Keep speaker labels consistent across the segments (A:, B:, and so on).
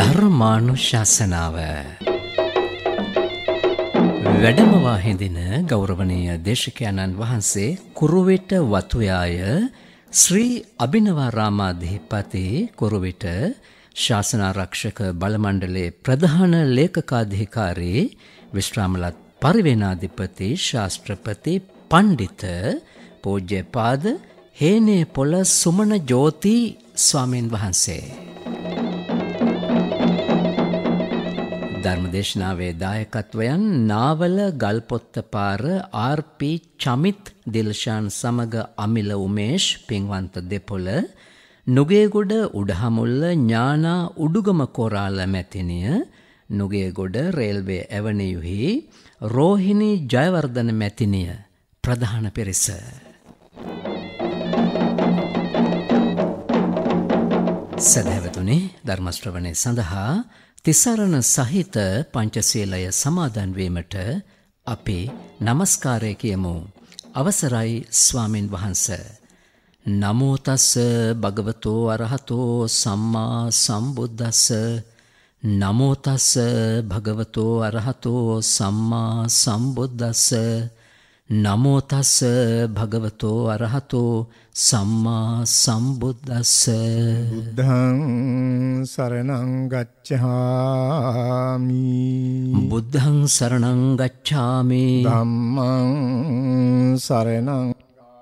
A: ධර්මානුශාසනාව වැඩමවා හැඳින ගෞරවනීය දේශකයන්න් වහන්සේ කුරුවිට වතුයාය ශ්‍රී අභිනවාරාමාධිපති කුරුවිට ශාසනාරක්ෂක බලමණ්ඩලේ ප්‍රධාන ලේකකාධිකාරී විශ්‍රාමලත් පරිවේනාධිපති ශාස්ත්‍රපති පණ්ඩිත පූජ්‍යපාද හේනේ පොළ සුමන ජෝති ස්වාමීන් වහන්සේ. ධර්මදේශනාවේ දායකත්වයන් නාවල ගල්පොත්තපාර ආර්.පී. චමිත් දිල්ෂාන් සමග අමිල උමේෂ් පින්වන්ත දෙපොළ නුගේගොඩ උඩහමුල්ල ඥානා උඩුගම කොරාල මැතිනිය නුගේගොඩ රේල්වේ ඇවනියුහි රෝහිණී ජයවර්ධන මැතිනිය ප්‍රධාන පෙරෙස සදහැවතුනේ ධර්මශ්‍රවණය සඳහා තිසරණ සහිත පංචශීලය සමාදන් වීමට අපි নমස්කාරය කියමු. අවසරයි ස්වාමින් වහන්ස. නමෝ තස් භගවතෝ අරහතෝ සම්මා සම්බුද්දස්ස නමෝ තස් භගවතෝ අරහතෝ සම්මා සම්බුද්දස්ස නමෝ තස් භගවතෝ අරහතෝ සම්මා
B: සම්බුද්දස්ස බුද්ධං සරණං ගච්ඡාමි බුද්ධං සරණං ගච්ඡාමි ධම්මං සරණං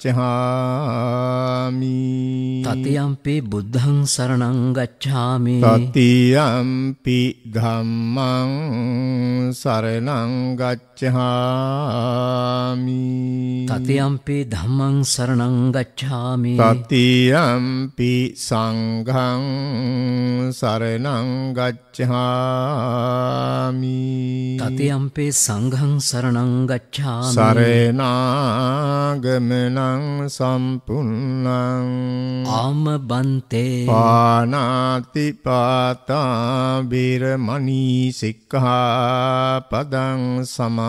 B: ගච්ඡාමි
A: තතියම්පි බුද්ධං සරණං ගච්ඡාමි
B: තතියම්පි ධම්මං සරණං ගච්ඡාමි ගච්ඡාමි
A: තතියම්පි ධම්මං සරණං ගච්ඡාමි
C: තතියම්පි
B: සංඝං සරණං ගච්ඡාමි තතියම්පි සංඝං සරණං ගච්ඡාමි සරණාගමනං සම්පුන්නං ආම බන්තේ පානාති පාතා බිරමණී සික්ඛාපදං සමා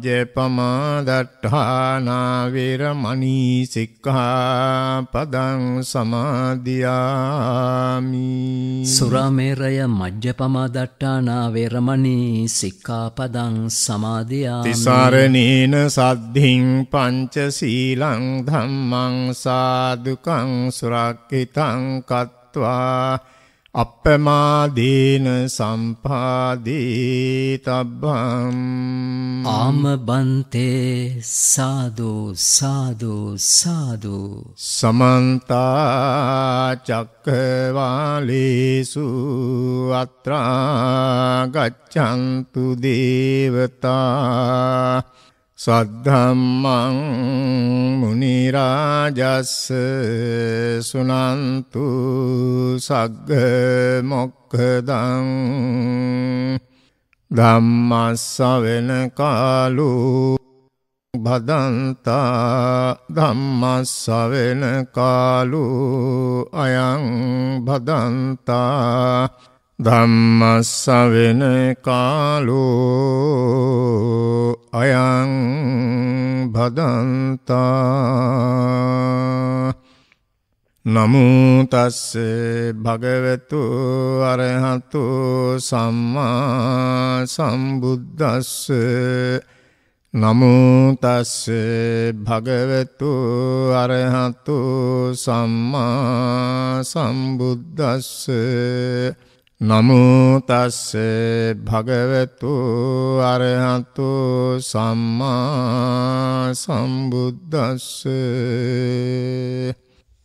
C: මජ්ජපමාදට්ඨානා විරමණී
B: සික්ඛාපදං සමාදියාමි සුරාමේරය
A: මජ්ජපමාදට්ඨානා විරමණී සික්ඛාපදං සමාදියාමි තිසරණේන
B: සද්ධින් පංච සීලං ධම්මං සාදුකං සුරක්කිතං කත්වා අප්පමාදීන සම්පාදී තබ්බං ආමබන්තේ සාදු සාදු
A: සාදු
B: සමන්ත චක්කවාලේසු
C: අත්‍රා ගච්ඡන්තු දේවතා
B: සද්ධම්මං මුනි රාජස් සුනන්තු සග්ග
C: මොක්ඛදං ධම්මස්සවෙන කාලෝ භදන්තා ධම්මස්සවෙන කාලෝ අයං භදන්තා ධම්මස්ස වෙන කාලෝ අයං භදන්තා නමෝ තස්සේ භගවතු අරහතු සම්මා සම්බුද්දස්සේ නමෝ තස්සේ භගවතු අරහතු සම්මා සම්බුද්දස්සේ නමුතස්ස භගවතු අරහතු සම්මා සම්බුද්දස්ස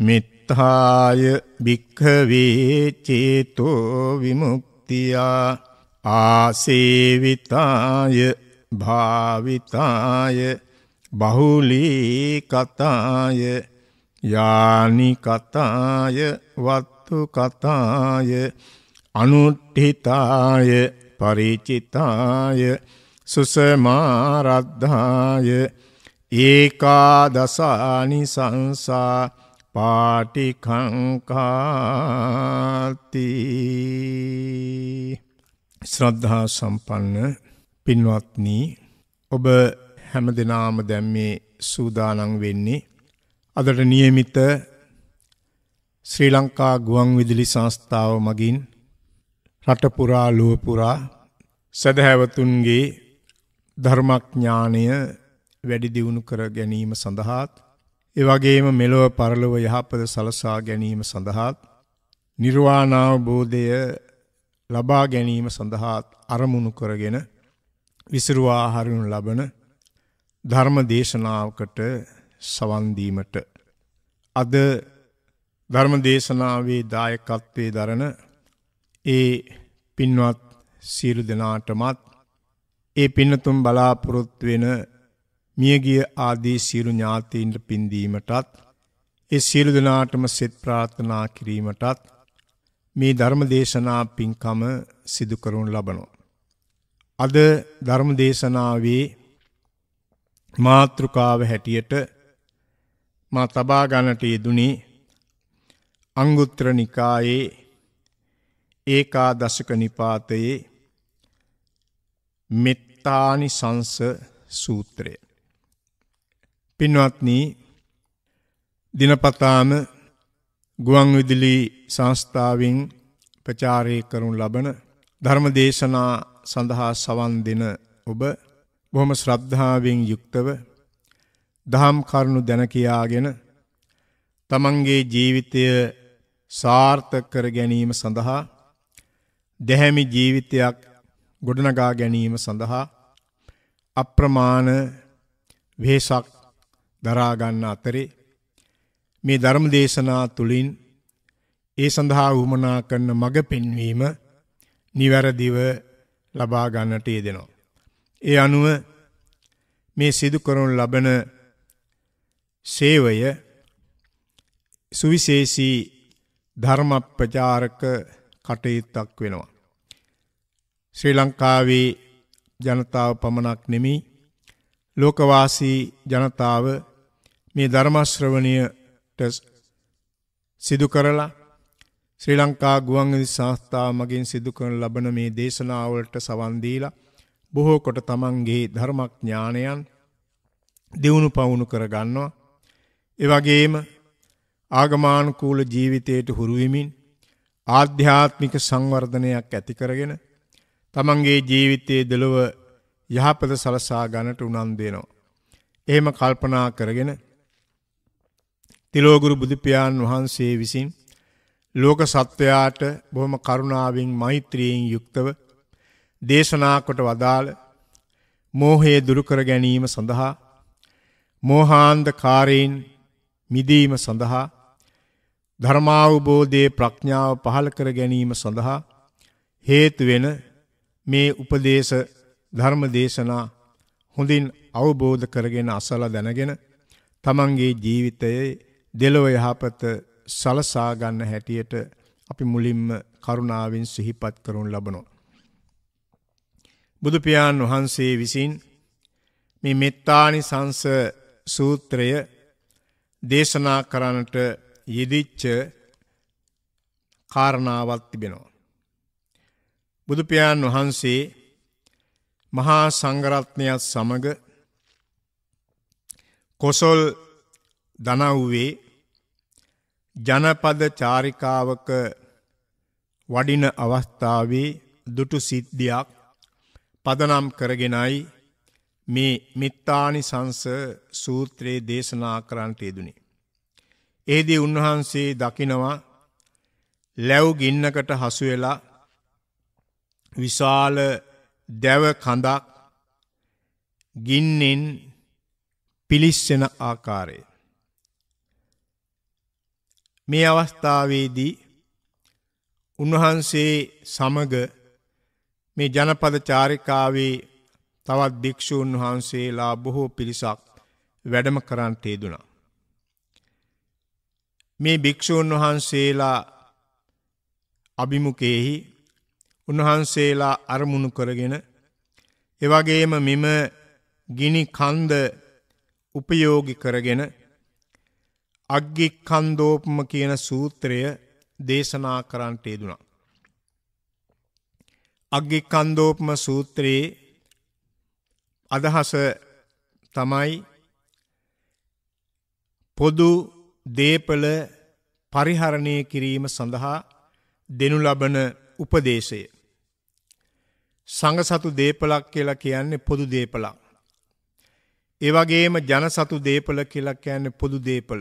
C: මිත්හාය භික්හවේ චේතෝ විමුක්තියා ආසේවිතාය භාවිතාය බහුලී කතාය යානි කතාය වත්තු කතාය අනුට්ඨිතාය පරිචිතාය සුසමාරද්ධාය ඒකාදසානි සංසා පාටිකංකාති ශ්‍රද්ධා සම්පන්න පින්වත්නි ඔබ හැම දෙනාම දැන් මේ සූදානම් වෙන්නේ අදට નિયમિત ශ්‍රී ලංකා ගුවන් විදුලි සංස්ථාව මගින් රට පුරා ලොව පුරා සදහැවතුන්ගේ ධර්මඥානය වැඩි දියුණු කර ගැනීම සඳහාත් ඒ වගේම මෙලොව පරලොව යහපත සලසා ගැනීම සඳහාත් නිර්වාණ අවබෝධය ලබා ගැනීම සඳහාත් අරමුණු කරගෙන විසිරුවා හරිනු ලබන ධර්ම දේශනාවකට සවන් දීමට අද ධර්ම දේශනාවේ දායකත්වයේ දරන ඒ පින්වත් සියලු දෙනාටමත් ඒ පින්නතුන් බලාපොරොත්තු වෙන මියගිය ආදී සියලු ඥාතීන්ට පින්දීමටත් ඒ සියලු දෙනාටම සෙත් ප්‍රාර්ථනා කිරීමටත් මේ ධර්ම දේශනා පින්කම සිදු කරනු ලබනවා. අද ධර්ම දේශනාවේ මාතෘකාව හැටියට මා තබා ගන්නට යෙදුනේ අංගුත්තර නිකායේ ඒකා දශක නිපාතයේ මෙත්තානි සංස සූත්‍රය. පින්වත්නී දිනපතාම ගුවන් විදිලි සංස්ථාවෙන් ප්‍රචාරය කරනු ලබන ධර්ම දේශනා සඳහා සවන් දෙන ඔබ බොහොම ශ්‍රද්ධාවෙන් යුක්තව දහම් කරුණු දැනකයාගෙන තමන්ගේ ජීවිතය සාර්ථක කර ගැනීම සඳහා දැහැමි ජීවිතයක් ගොඩනගා ගැනීම සඳහා අප්‍රමාණ වෙහසක් දරා ගන්න අතරේ මේ ධර්ම දේශනා තුලින් ඒ සඳහා වුමනා කරන මඟ පෙන්වීම නිවැරදිව ලබා ගන්නට යෙදෙනවා. ඒ අනුව මේ සිදු කරනු ලබන සේවය සුවිශේෂී ධර්ම ප්‍රචාරක කටයුත්තක් වෙනවා. ශ්‍රී ලංකාවේ ජනතාව පමණක් නෙමෙයි ලෝකවාසී ජනතාව මේ ධර්ම ශ්‍රවණියට සිදු කරලා ශ්‍රී ලංකා ගුවන්විදුලි සංස්ථාව මගින් සිදු කරන ලබන මේ දේශනාවලට සවන් දීලා බොහෝ කොට තමන්ගේ ධර්මඥානයන් දියුණු පවුණු කර ගන්නවා. ඒ වගේම ආගමානුකූල ජීවිතයට හුරු වෙමින් ආධ්‍යාත්මික සංවර්ධනයක් ඇති කරගෙන තමන්ගේ ජීවිතයේ දෙලොව යහපත සලසා ගන්නට උනන්දු වෙනවා. එහෙම කල්පනා කරගෙන තිලෝගුරු බුදු පියාණන් වහන්සේ විසින් ලෝක සත්වයාට බොහොම කරුණාවෙන් මෛත්‍රියෙන් යුක්තව දේශනා කොට වදාළ මෝහය දුරු කර ගැනීම සඳහා මෝහාන්ධකාරයෙන් මිදීම සඳහා ධර්මාවබෝධයේ ප්‍රඥාව පහළ කර ගැනීම සඳහා හේතු වෙන මේ උපදේශ ධර්ම දේශනා හොඳින් අවබෝධ කරගෙන අසලා දැනගෙන තමන්ගේ ජීවිතයේ දෙලොව යහපත සලසා ගන්න හැටියට අපි මුලින්ම කරුණාවෙන් සිහිපත් කරනු ලබනවා. බුදු පියාණන් වහන්සේ විසින් මේ මෙත්තානි සංස සූත්‍රය දේශනා කරන්නට යෙදිච්ච කාරණාවක් තිබෙනවා. බුදුපියාණන් වහන්සේ මහා සංඝරත්නයත් සමග කොසල් දනව්වේ ජනපද චාරිකාවක වඩින අවස්ථාවේ දුටු සිද්ධියක් පදනම් කරගෙනයි මේ මිත්තානිසංස සූත්‍රයේ දේශනා කරන්නට යෙදුනේ. එෙහිදී උන්වහන්සේ දකිනවා ලැව් ගින්නකට හසු වෙලා විශාල දැව කඳක් ගින්නෙන් පිලිස්සෙන ආකාරය මේ අවස්ථාවේදී උන්වහන්සේ සමග මේ ජනපද චාරිකාවේ තවත් භික්‍ෂූන් වහන්සේලා බොහෝ පිරිසක් වැඩම කරන්ටේ දුනා. මේ භික්‍ෂූන් වහන්සේලා අභිමුකයෙහි උන්වහන්සේලා අරමුණු කරගෙන එවගේම මෙම ගිනි කන්ද උපයෝගි කරගෙන අග්ගි කන්දෝපම කියන සූත්‍රය දේශනා කරන්ට යෙදුණා. අග්ගි කන්දෝපම සූත්‍රයේ අදහස තමයි පොදු දේපල පරිහරණය කිරීම සඳහා දෙනු ලබන උපදේශය. සඟසතු දේපලක් කියලා කියන්නේ පොදු දේපලක්. ඒවගේම ජනසතු දේපල කියලා කියන්නේ පොදු දේපල.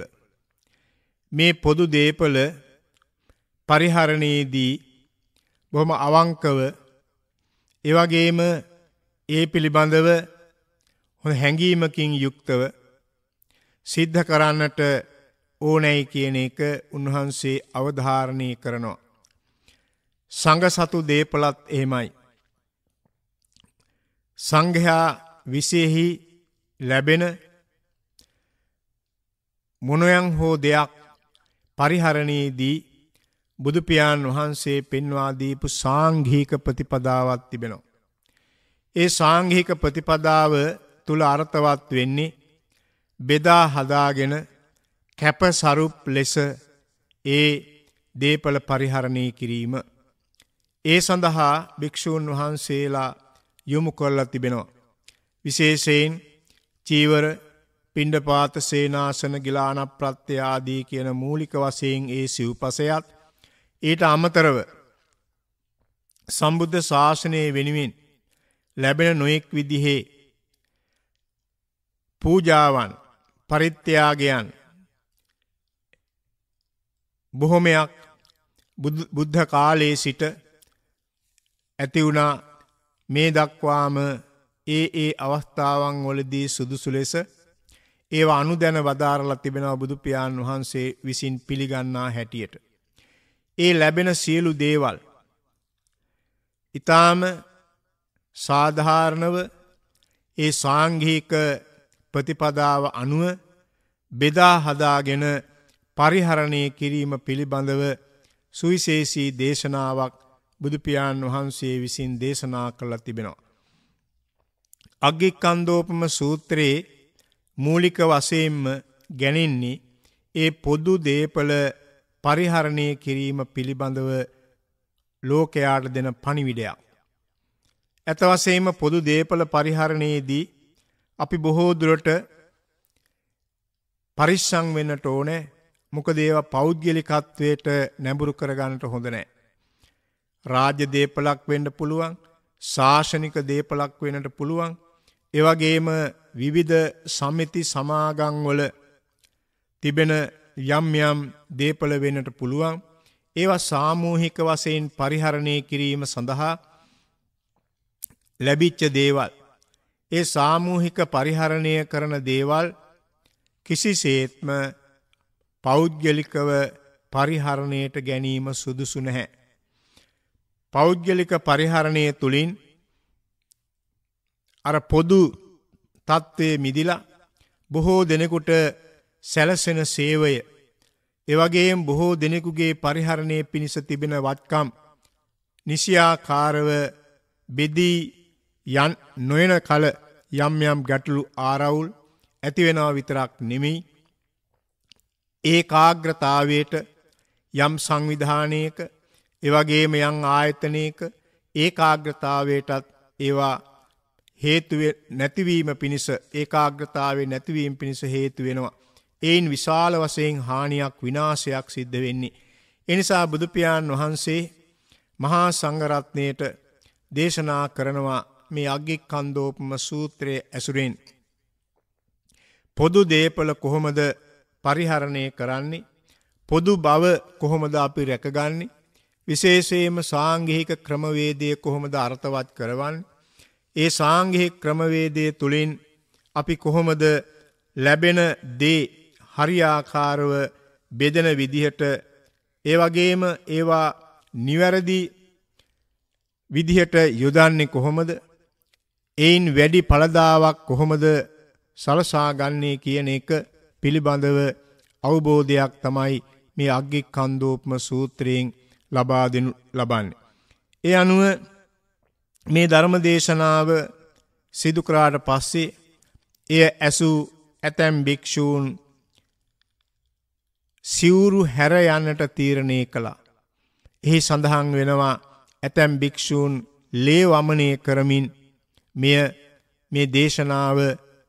C: මේ පොදු දේපල පරිහරණයේදී බොහොම අවංකව ඒවගේම ඒ පිළිබඳව හොඳ හැඟීමකින් යුක්තව සිද්ධ කරන්නට ඕනැයි කියන එක උන්වහන්සේ අවධාරණය කරනවා. සංඝ සතු දේපලත් එහෙමයි. සංඝයා විසෙහි ලැබෙන මොනයන් හෝ දෙයක් පරිහරණයේදී බුදුපියාණන් වහන්සේ පෙන්වා දීපු සාංඝික ප්‍රතිපදාවක් තිබෙනවා. ඒ සාංඝික ප්‍රතිපදාව තුල අර්ථවත් වෙන්නේ බෙදා හදාගෙන කැපසරුප් ලෙස ඒ දේපල පරිහරණය කිරීම. ඒ සඳහා භික්‍ෂූන් වහන්සේලා යොමු කොල්ල තිබෙනවා. විශේෂයෙන් චීවර පිණ්ඩපාත සේනාසන ගිලාන ප්‍රත්්‍යයාදී කියන මූලික වසයෙන් ඒ සිව්පසයත් ඊට අමතරව සම්බුද්ධ ශාසනය වෙනුවෙන් ලැබෙන නොයෙක් විදිහේ පූජාවන් පරිත්‍යයාගයන් බොහොමයක් බුද්ධ කාලයේ සිට ඇතිවුණා මේ දක්වාම ඒ ඒ අවස්ථාවන් වලදී සුදුසු ලෙස ඒව අනු දැන වදාරලා තිබෙනව බුදුපාණන් වහන්සේ විසින් පිළිගන්නා හැටියට. ඒ ලැබෙන සියලු දේවල්. ඉතාම සාධාරණව ඒ සාංගික ප්‍රතිපදාව අනුව බෙදා හදාගෙන පරිහරණය කිරීම පිළිබඳව සුවිශේෂී දේශනාවක් බුදුපියාණන් වහන්සේ විසින් දේශනා කළ තිබෙනවා. අග්ගිකන්දෝපම සූත්‍රයේ මූලික වශයෙන්ම ගැනෙන්නේ ඒ පොදු දේපල පරිහරණය කිරීම පිළිබඳව ලෝකයාට දෙන පණිවිඩයක්. ඇතවසේම පොදු දේපල පරිහරණයේදී අපි බොහෝ දුරට පරිස්සං වෙන්නට ඕනෑ මොකද ඒවා පෞද්ගලිකත්වයට නැඹුරු කරගන්නට හොඳ නෑ. රාජ්‍ය දේපලක් වෙන්න පුළුවන් ශාසනික දේපලක් වෙනට පුළුවන් එවගේම විවිධ සමිති සමාගංවල තිබෙන යම්යම් දේපල වෙනට පුළුවන් ඒවා සාමූහික වසයෙන් පරිහරණය කිරීම සඳහා ලැබිච්ච දේවල් ඒ සාමූහික පරිහරණය කරන දේවල් කිසිසේත්ම පෞද්ගලිකව පරිහරණයට ගැනීම සුදුසු නැහැ. පෞද්ගලික පරිහරණය තුළින් අර පොදු තත්ත්වය මිදිලා බොහෝ දෙනෙකුට සැලසෙන සේවය එවගේම බොහෝ දෙනෙකුගේ පරිහරණය පිණිස තිබෙන වත්කම් නිසියාකාරව බෙදී යන් නොයන කල යම් යම් ගැටලු ආරවුල් ඇතිවෙනවා විතරක් නෙමෙයි ඒකාග්‍රතාවයට යම් සංවිධානයක එවගේම යම් ආයතනයක ඒකාග්‍රතාවයටත් ඒවා හේතු නැතිවීම පිණිස ඒකාග්‍රතාවේ නැතිවීම පිණිස හේතු වෙනවා. එයින් විශාල වශයෙන් හානියක් විනාශයක් සිද්ධ වෙන්නේ. එනිසා බුදු පියාණන් වහන්සේ මහා සංඝරත්නයට දේශනා කරනවා මේ අග්ගික්ඛන්ධෝපම සූත්‍රයේ ඇසුරෙන් පොදු දේපල කොහොමද පරිහරණය කරන්නේ පොදු බව කොහොමද අපි රැකගන්නේ විශේෂයෙන්ම සාංගික ක්‍රමවේදය කොහොමද අර්ථවත් කරවන්නේ ඒ සාංගික ක්‍රමවේදය තුළින් අපි කොහොමද ලැබෙන දේ හරියාකාරව බෙදෙන විදිහට ඒ වගේම ඒවා නිවැරදි විදිහට යොදන්නේ කොහොමද එයින් වැඩි පළදාවක් කොහොමද සලසා ගන්නේ කියන එක පිළිබඳව අවබෝධයක් තමයි මේ අග්ගි කන්දෝපම සූත්‍රයෙන් ලබා දෙනු ලබන්නේ. ඒ අනුව මේ ධර්ම දේශනාව සිදු කරාට පස්සේ එය ඇසූ ඇතැම් භික්ෂූන් සිවුරු හැර යන්නට තීරණය කළා. එහි සඳහන් වෙනවා ඇතැම් භික්ෂූන් ලේ වමනය කරමින් මෙය මේ දේශනාව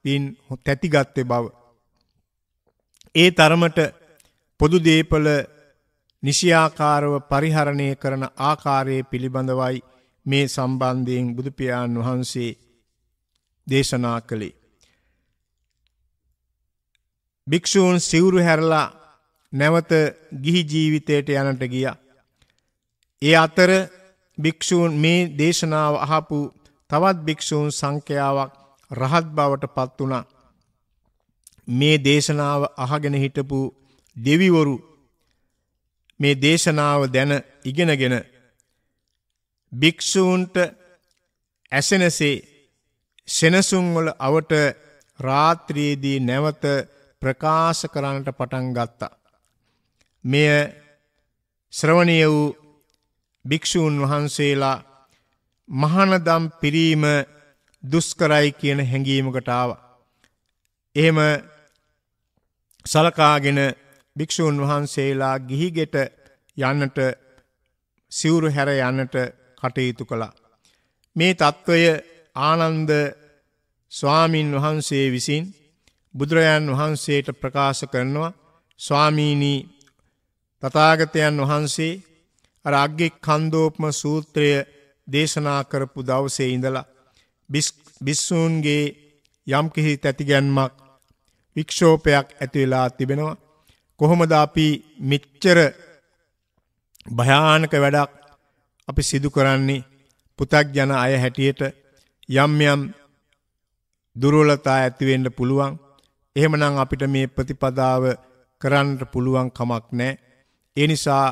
C: පින් තැතිගත්තේ බව. ඒ තරමට පොදු දේපල නිසියාකාරව පරිහරණය කරන ආකාරය පිළිබඳවයි මේ සම්බන්ධයෙන් බුදුපියාණන් වහන්සේ දේශනා කළේ. භික්‍ෂූන් සිවුරු හැරලා නැවත ගිහි ජීවිතයට යනට ගිය. ඒ අතර භික්‍ෂූන් මේ දේශනාව අහපු තවත් භික්‍ෂූන් සංඛ්‍යාවක් රහත් බවට පත් වනා. මේ දේශනාව අහගෙන හිටපු දෙවිවරු මේ දේශනාව දැන ඉගෙනගෙන භික්‍ෂූන්ට ඇසෙනසේ සෙනසුන්වල අවට රාත්‍රයේදී නැවත ප්‍රකාශ කරන්නට පටන් ගත්තා. මෙය ශ්‍රවණය වූ භික්‍ෂූන් වහන්සේලා මහනදම් පිරීම දුස්කරයි කියන හැඟීමකටාව. එහෙම සලකාගෙන භික්ෂූන් වහන්සේලා ගිහිගෙට යන්නට සිවුරු හැර යන්නට කටයුතු කළා. මේ తত্ত্বය ආනන්ද ස්වාමින් වහන්සේ විසින් බුදුරජාන් වහන්සේට ප්‍රකාශ කරනවා ස්වාමීනි තථාගතයන් වහන්සේ අර අග්ගික් කන්දෝපම සූත්‍රය දේශනා කරපු දවසේ ඉඳලා බිස්සූන්ගේ යම්කිසි තැතිගැන්මක් වික්ෂෝපයක් ඇතිවෙලා තිබෙනවා. කොහොමද අපි මෙච්චර භයානක වැඩක් අපි සිදු කරන්නේ පු탁ජන අය හැටියට යම් යම් දුර්වලතා ඇති වෙන්න පුළුවන්. එහෙමනම් අපිට මේ ප්‍රතිපදාව කරන්න පුළුවන් කමක් නැහැ. ඒ නිසා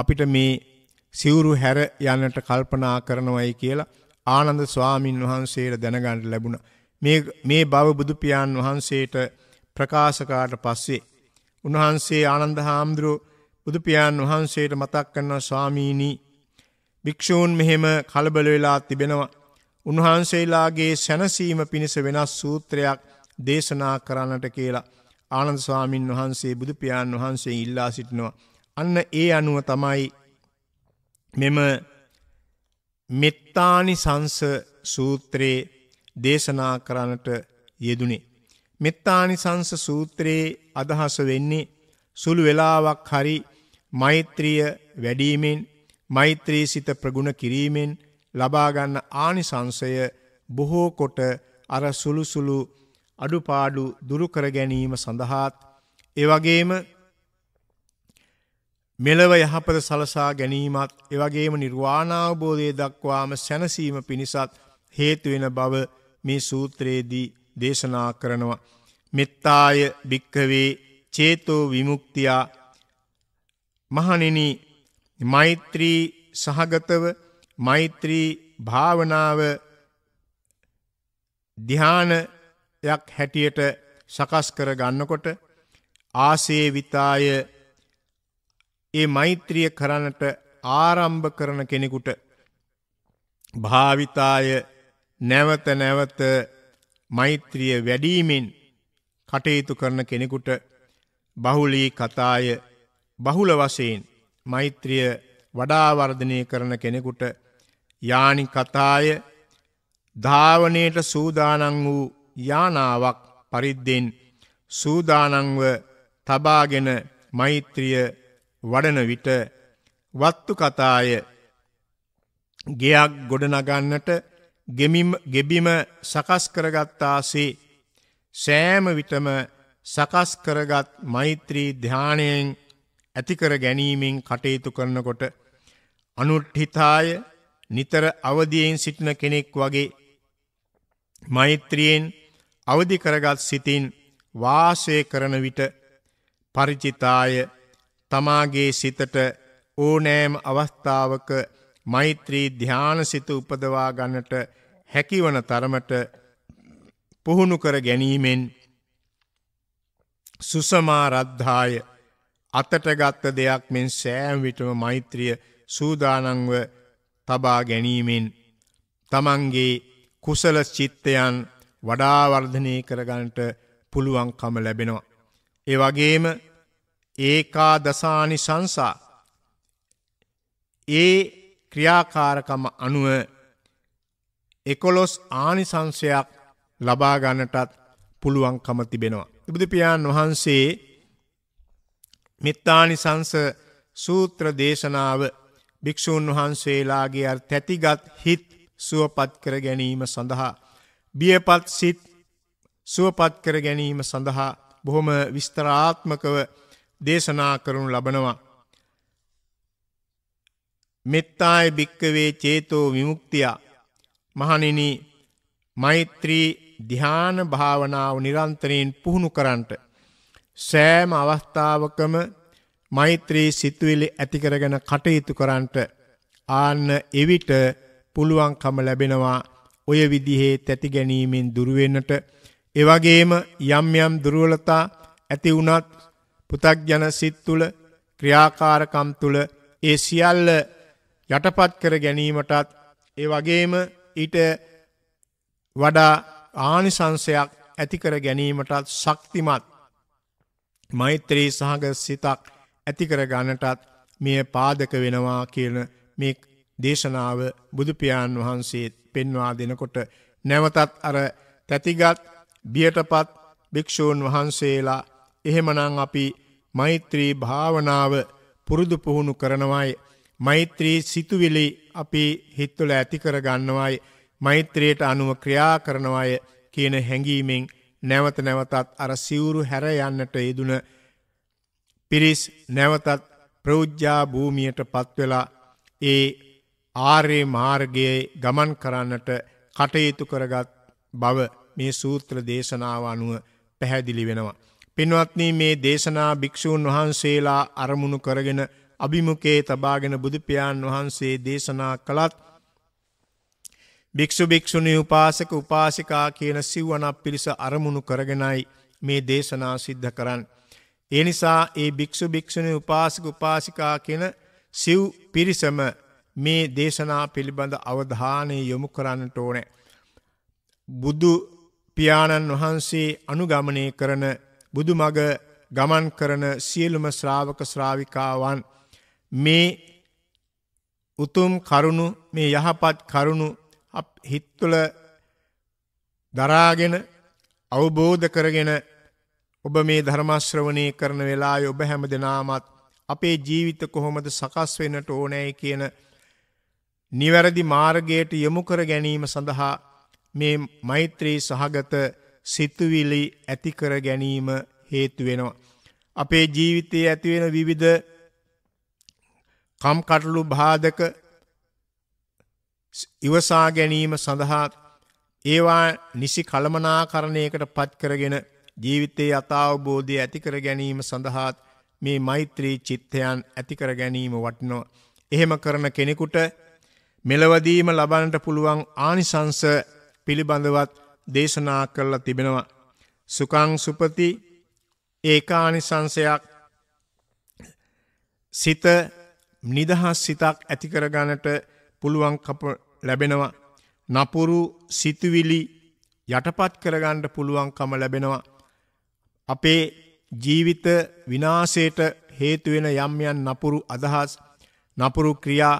C: අපිට මේ සිවුරු හැර යන්නට කල්පනා කරනවයි කියලා ආනන්ද ස්වාමින් වහන්සේට දැනගන්න ලැබුණා. මේ මේ බව බුදු පියාණන් වහන්සේට ප්‍රකාශකාට පස්සේ. උන්වහන්සේ ආනන්ද හාමුදුරු බුදුපියන් වහන්සේට මතක් කරන ස්වාමීණී භික්‍ෂූන් මෙහෙම කලබල වෙලා තිබෙනවා. උන්වහන්සේලාගේ සැනසීම පිණිස වෙනස් සූත්‍රයක් දේශනා කරන්නට කියලා ආනන්ද ස්වාමීන් වහන්සේ බුදුපියාණන් වහන්සේ ඉල්ලා සිටිනවා. අන්න ඒ අනුව තමයි මෙම මෙත්තානි සංස සූත්‍රයේ දේශනා කරන්නට යෙදුනේ. මෙත්තානිසංස සූත්‍රයේ අදහස වෙන්නේ සුළු වෙලාවක් හරි මෛත්‍රිය වැඩීමෙන් මෛත්‍රී සිත ප්‍රගුණ කිරීමෙන් ලබාගන්න ආනිසංසය බොහෝ කොට අර සුළුසුළු අඩුපාඩු දුරුකර ගැනීම සඳහාත් එවගේම මෙලව යහපත සලසා ගැනීමත් එවගේම නිර්වාණාවබෝධය දක්වාම සැනසීම පිණිසත් හේතුවෙන බව මේ සූත්‍රයේදී දේශනා කරනවා. මෙත්තාය භික්කවේ චේතෝ විමුක්තියා මහනෙන මෛත්‍රී සහගතව මෛත්‍රී භාවනාව දිහානයක් හැටියට සකස් කර ගන්නකොට ආසේවිතාය ඒ මෛත්‍රිය කරන්නට ආරම්භ කරන කෙනෙකුට භාවිතාය නැවත නැවත මෛත්‍රිය වැඩීමෙන් කටයුතු කරන කෙනෙකුට බහුලී කතාය බහුල වශයෙන් මෛත්‍රිය වඩාවර්ධනය කරන කෙනෙකුට යානි කතාය ධාවනයට සූදානං වූ යානාවක් පරිද්දෙන් සූදානංව තබාගෙන මෛත්‍රිය වඩන විට වත්තු කතාය ගෙයක් ගොඩනගන්නට ගෙබිම සකස් කරගත්තාසේ සෑම විටම සකස් කරගත් මෛත්‍රී ධ්‍යානයෙන් ඇතිකර ගැනීමෙන් කටයුතු කරනකොට අනුට්ඨිතාය නිතර අවදියෙන් සිටින කෙනෙක් වගේ මෛත්‍රියෙන් අවදි කරගත් සිතින් වාසය කරන විට ಪರಿචිතාය තමාගේ සිතට ඕනෑම අවස්ථාවක මෛත්‍රී ධ්‍යානසිත උපදවා ගන්නට හැකිවන තරමට පුහුණු කර ගැනීමෙන් සුසමා රද්ධාය අතට ගත්ත දෙයක් මෙන් සෑම් විටම මෛත්‍රිය සූදානංව තබා ගැනීමෙන් තමන්ගේ කුසල චිත්තයන් වඩාවර්ධනය කරගන්නට පුළුවන්කම ලැබෙනවා. ඒ වගේම ඒකා දසානි සංසා ඒ ක්‍රියාකාරකම අනුව එකොලොස් ආනිසංශයක් ලබාගන්නටත් පුළුවන්කම තිබෙනවා. බුදුපාණන් වහන්සේ මිත්තානිසංස සූත්‍ර දේශනාව භික්‍ෂූන් වහන්සේලාගේ අ තැතිගත් හිත් සුවපත් කර ගැනීම සඳහා. බියපත් සිත් සුවපත් කර ගැනීම සඳහා බොහොම විස්තරාත්මකව දේශනා කරනු ලබනවා. මෙත්තාය භික්කවේ චේතෝ විමුක්තිය මහනිනි මෛත්‍රී දිහාන භාවනාව නිරන්තරයෙන් පුහුණු කරන්ට. සෑම අවස්ථාවකම මෛත්‍රී සිතුවිලි ඇතිකරගෙන කටයුතු කරන්ට ආන්න එවිට පුළුවන්කම ලැබෙනවා ඔය විදිහේ තැති ගැනීමෙන් දුරුවෙන්නට එවගේම යම් යම් දුරුවලතා ඇති වුණත් පුතක්ජන සිත් තුළ ක්‍රියාකාරකම් තුළ ඒ සියල්ල යටපත් කර ගැනීමටත් ඒ වගේම ඊට වඩා ආනිසංසයක් ඇතිකර ගැනීමටත් ශක්තිමත් මෛත්‍රී සහග සිතක් ඇතිකර ගන්නටත් මෙය පාදක වෙනවා කියන මේ දේශනාව බුදුපියාණන් වහන්සේත් පෙන්වා දෙනකොට නැවතත් අර තැතිගත් බියටපත් භික්‍ෂූන් වහන්සේලා එහෙමනං අපි මෛත්‍රී භාවනාව පුරුදු පුහුණු කරනවායි මෛත්‍රී සිතුවිලි අපේ හිත්තුල ඇති කර ගන්නවායි මෛත්‍රයට අනුව ක්‍රියා කරනවාය කියන හැඟීමෙන් නැවත නැවතත් අර සිවුරු හැර යන්නට යෙදුන පිරිස් නැවතත් ප්‍රෞජ්ජා භූමියට පත්වෙලා ඒ ආර්ය මාර්ගයේ ගමන් කරන්නට කටයුතු කරගත් බව මේ සූත්‍ර දේශනාව අනුව පැහැදිලි වෙනවා. පින්වත්නී මේ දේශනා භික්‍ෂූන් වහන්සේලා අරමුණු කරගෙන අභිමුකේ තබාගෙන බුදුපියාණන් වහන්සේ දේශනා කළත් භික්‍ෂු භික්‍ෂුණී උපාසක උපාසිකා කියන සිව්වනක් පිරිස අරමුණු කරගෙනයි මේ දේශනා සිද්ධ කරන්න. ඒ නිසා ඒ භික්‍ෂු භික්‍ෂුණී උපාසක උපාසිකා කියන සිව් පිරිසම මේ දේශනා පිළිබඳ අවධානය යොමු කරන්නට ඕනෑ. බුදු පියාණන් වහන්සේ අනුගමනය කරන බුදු මග ගමන් කරන සියලුම ශ්‍රාවක ශ්‍රාවිකාවන් මේ උතුම් කරුණු මේ යහපත් කරුණු හිත් තුළ දරාගෙන අවබෝධ කරගෙන ඔබ මේ ධර්මශ්‍රවණය කරන වෙලා ඔබ හැම දෙනාමත් අපේ ජීවිත කොහොමද සකස් වෙනට ඕනෑ කියන නිවැරදි මාර්ගයට යොමු කර ගැනීම සඳහා මේ මෛත්‍රී සහගත සිතුවිලි ඇතිකර ගැනීම හේතුවෙනවා. අපේ ජීවිතයේ ඇතිවෙන විවිධ කම්කටලු බාධක ඉවසා ගැනීම සඳහා ඒවා නිසි කළමනාකරණයකට පත්කරගෙන ජීවිතයේ අතාවබෝධය ඇතිකර ගැනීම සඳහාත් මේ මෛත්‍රී චිත්තයන් ඇතිකර ගැනීම වටනෝ. එහෙම කරන කෙනෙකුට මෙලවදීම ලබන්නට පුළුවන් ආනිසංස පිළිබඳවත් දේශනා කරලා තිබෙනවා. සුකං සුපති ඒකානිසංසයක් සිත නිදහස් සිතක් ඇති කරගන්නට පුළුවන් කප ලැබෙනවා. නපුරු සිතුවිලි යටපත් කරගන්න පුළුවන්කම ලැබෙනවා. අපේ ජීවිත විනාසයට හේතුවෙන යම්යන් නපුරු අදහස් නපුරු ක්‍රියා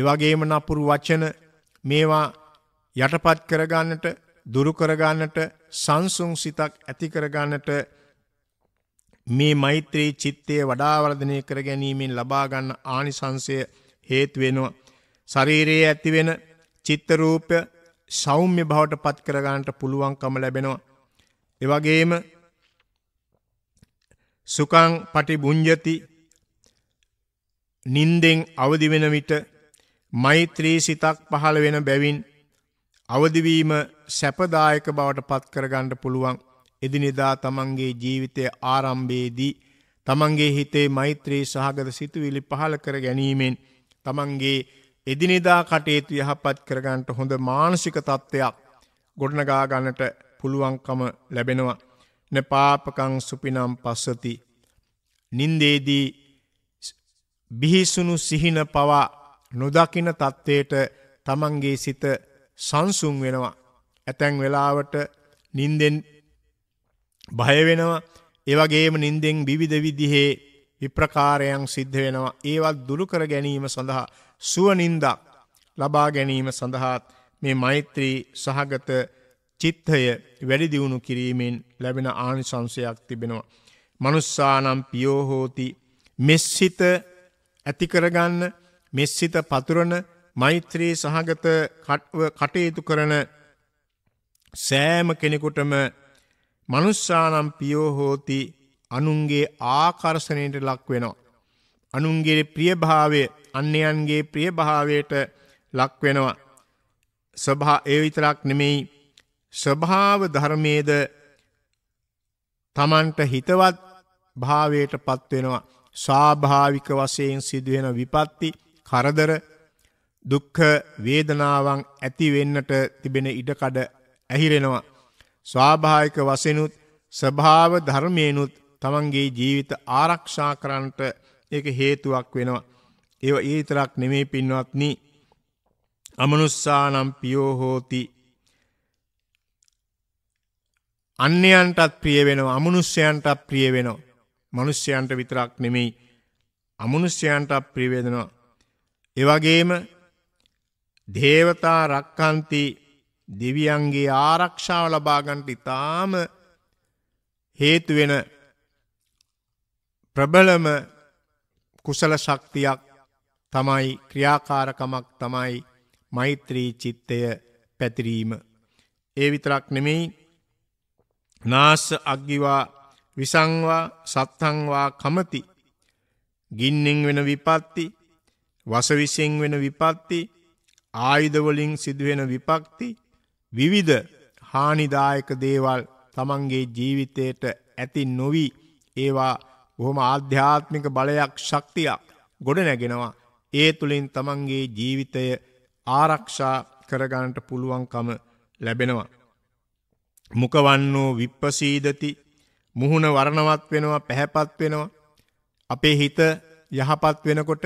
C: එවගේම නපුරු වචන මේවා යටපත් කරගන්නට දුරුකරගන්නට සංසුන් සිතක් ඇතිකරගන්නට මේ මෛත්‍රී චිත්තය වඩාවර්ධනය කර ගැනීමෙන් ලබාගන්න ආනිසංසය හේතු වෙනවා. ශරීරයේ ඇතිවෙන චිත්තරූපය සෞම්‍ය බවට පත් කරගන්නට පුළුවන්කම ලැබෙනවා. එවගේම සුකං පටි බුංජති නින්දෙන් අවදි වෙන විට මෛත්‍රී සිතක් පහළ වෙන බැවින් අවදිවීම සැපදායක බවට පත් කරගන්න පුළුවන්. එදිනෙදා තමන්ගේ ජීවිතය ආරම්භයේදී තමන්ගේ හිතේ මෛත්‍රී සහගත සිතුවිලි පහළ කර ගැනීමෙන් තමන්ගේ එදිනෙදා කටයුතු යහපත් කරගන්නට හොඳ මානසික තත්ත්වයක් ගොඩනගා ගන්නට පුළුවන්කම ලැබෙනවා. න පාපකං සුපිනම් පස්සති. නින්දේදී බිහිසුණු සිහින පවා නොදකින තත්ත්වයට තමන්ගේ සිත සංසුන් වෙනවා. ඇතැන් වෙලාවට නින්දෙන් බය වෙනවා. ඒ වගේම නිින්දෙන් විවිධ විදිහේ විප්‍රකාරයන් සිද්ධ වෙනවා. ඒවත් දුරු කර ගැනීම සඳහා සුව නිින්දක් ලබා ගැනීම සඳහාත් මේ මෛත්‍රී සහගත චිත්තය වැඩි දියුණු කිරීමෙන් ලැබෙන ආනිසංශයක් තිබෙනවා. මනුස්සානම් පියෝ හෝති මෙස්සිත ඇති කරගන්න මෙස්සිත පතුරන මෛත්‍රී සහගත කටයුතු කරන සෑම කෙනෙකුටම මනුස්සානම් පියෝ හෝති අනුන්ගේ ආකර්ෂණයට ලක් වෙනවා. අනුන්ගේ ප්‍රියභාවය අන්‍යයන්ගේ ප්‍රියභාවයට ලක් වෙනවා. ස්වභා ඒ විතරක් නෙමෙයි ස්වභාව ධර්මයේද තමන්ට හිතවත් භාවයට පත්වෙනවා ස්වාභාවික වශයෙන් සිදුවෙන විපත්ති කරදර දුක්ඛ වේදනාවන් ඇති වෙන්නට තිබෙන ඉඩකඩ ඇහිරෙනවා ස්වාභායික වසනුත් ස්භාව ධර්මයනුත් තමන්ගේ ජීවිත ආරක්ෂා කරන්ට එක හේතුවක් වෙනවා. ඒව ඒතරක් නෙමේ පින්වත්නි අමනුස්සා නම් පියෝහෝති අන්‍යයන්ටත් ප්‍රිය වෙනවා අමනුස්්‍යයන්ටත් ප්‍රිය වෙනවා. මනුස්්‍යයන්ට විතරක් නෙමෙයි අමනුස්්‍යයන්ටත් ප්‍රිවේදනවා. එවගේම දේවතා රක්කන්ති දෙවියන්ගේ ආරක්ෂාව ලබාගන්ට ඉතාම හේතුවෙන ප්‍රබලම කුසල ශක්තියක් තමයි ක්‍රියාකාරකමක් තමයි මෛත්‍රී චිත්තය පැතිරීම. ඒ විතරක් නෙමෙයි නාස අග්ගිවා විසංවා සත්හංවා කමති ගින්නෙන් වෙන විපත්ති වසවිසිෙන් වෙන විපත්ති ආයුධවලින් සිදුවෙන විපක්ති විවිධ හානිදායක දේවල් තමන්ගේ ජීවිතයට ඇති නොවී ඒවා බොහොම ආධ්‍යාත්මික බලයක් ශක්තියක් ගොඩ නැගෙනවා ඒ තුළින් තමන්ගේ ජීවිතය ආරක්ෂා කරගන්නට පුළුවන්කම ලැබෙනවා. මුකවන්නෝ විප්පසීදති මුහුණ වරණවත් වෙනවා පැහැපත් වෙනවා. අපේ හිත යහපත් වෙනකොට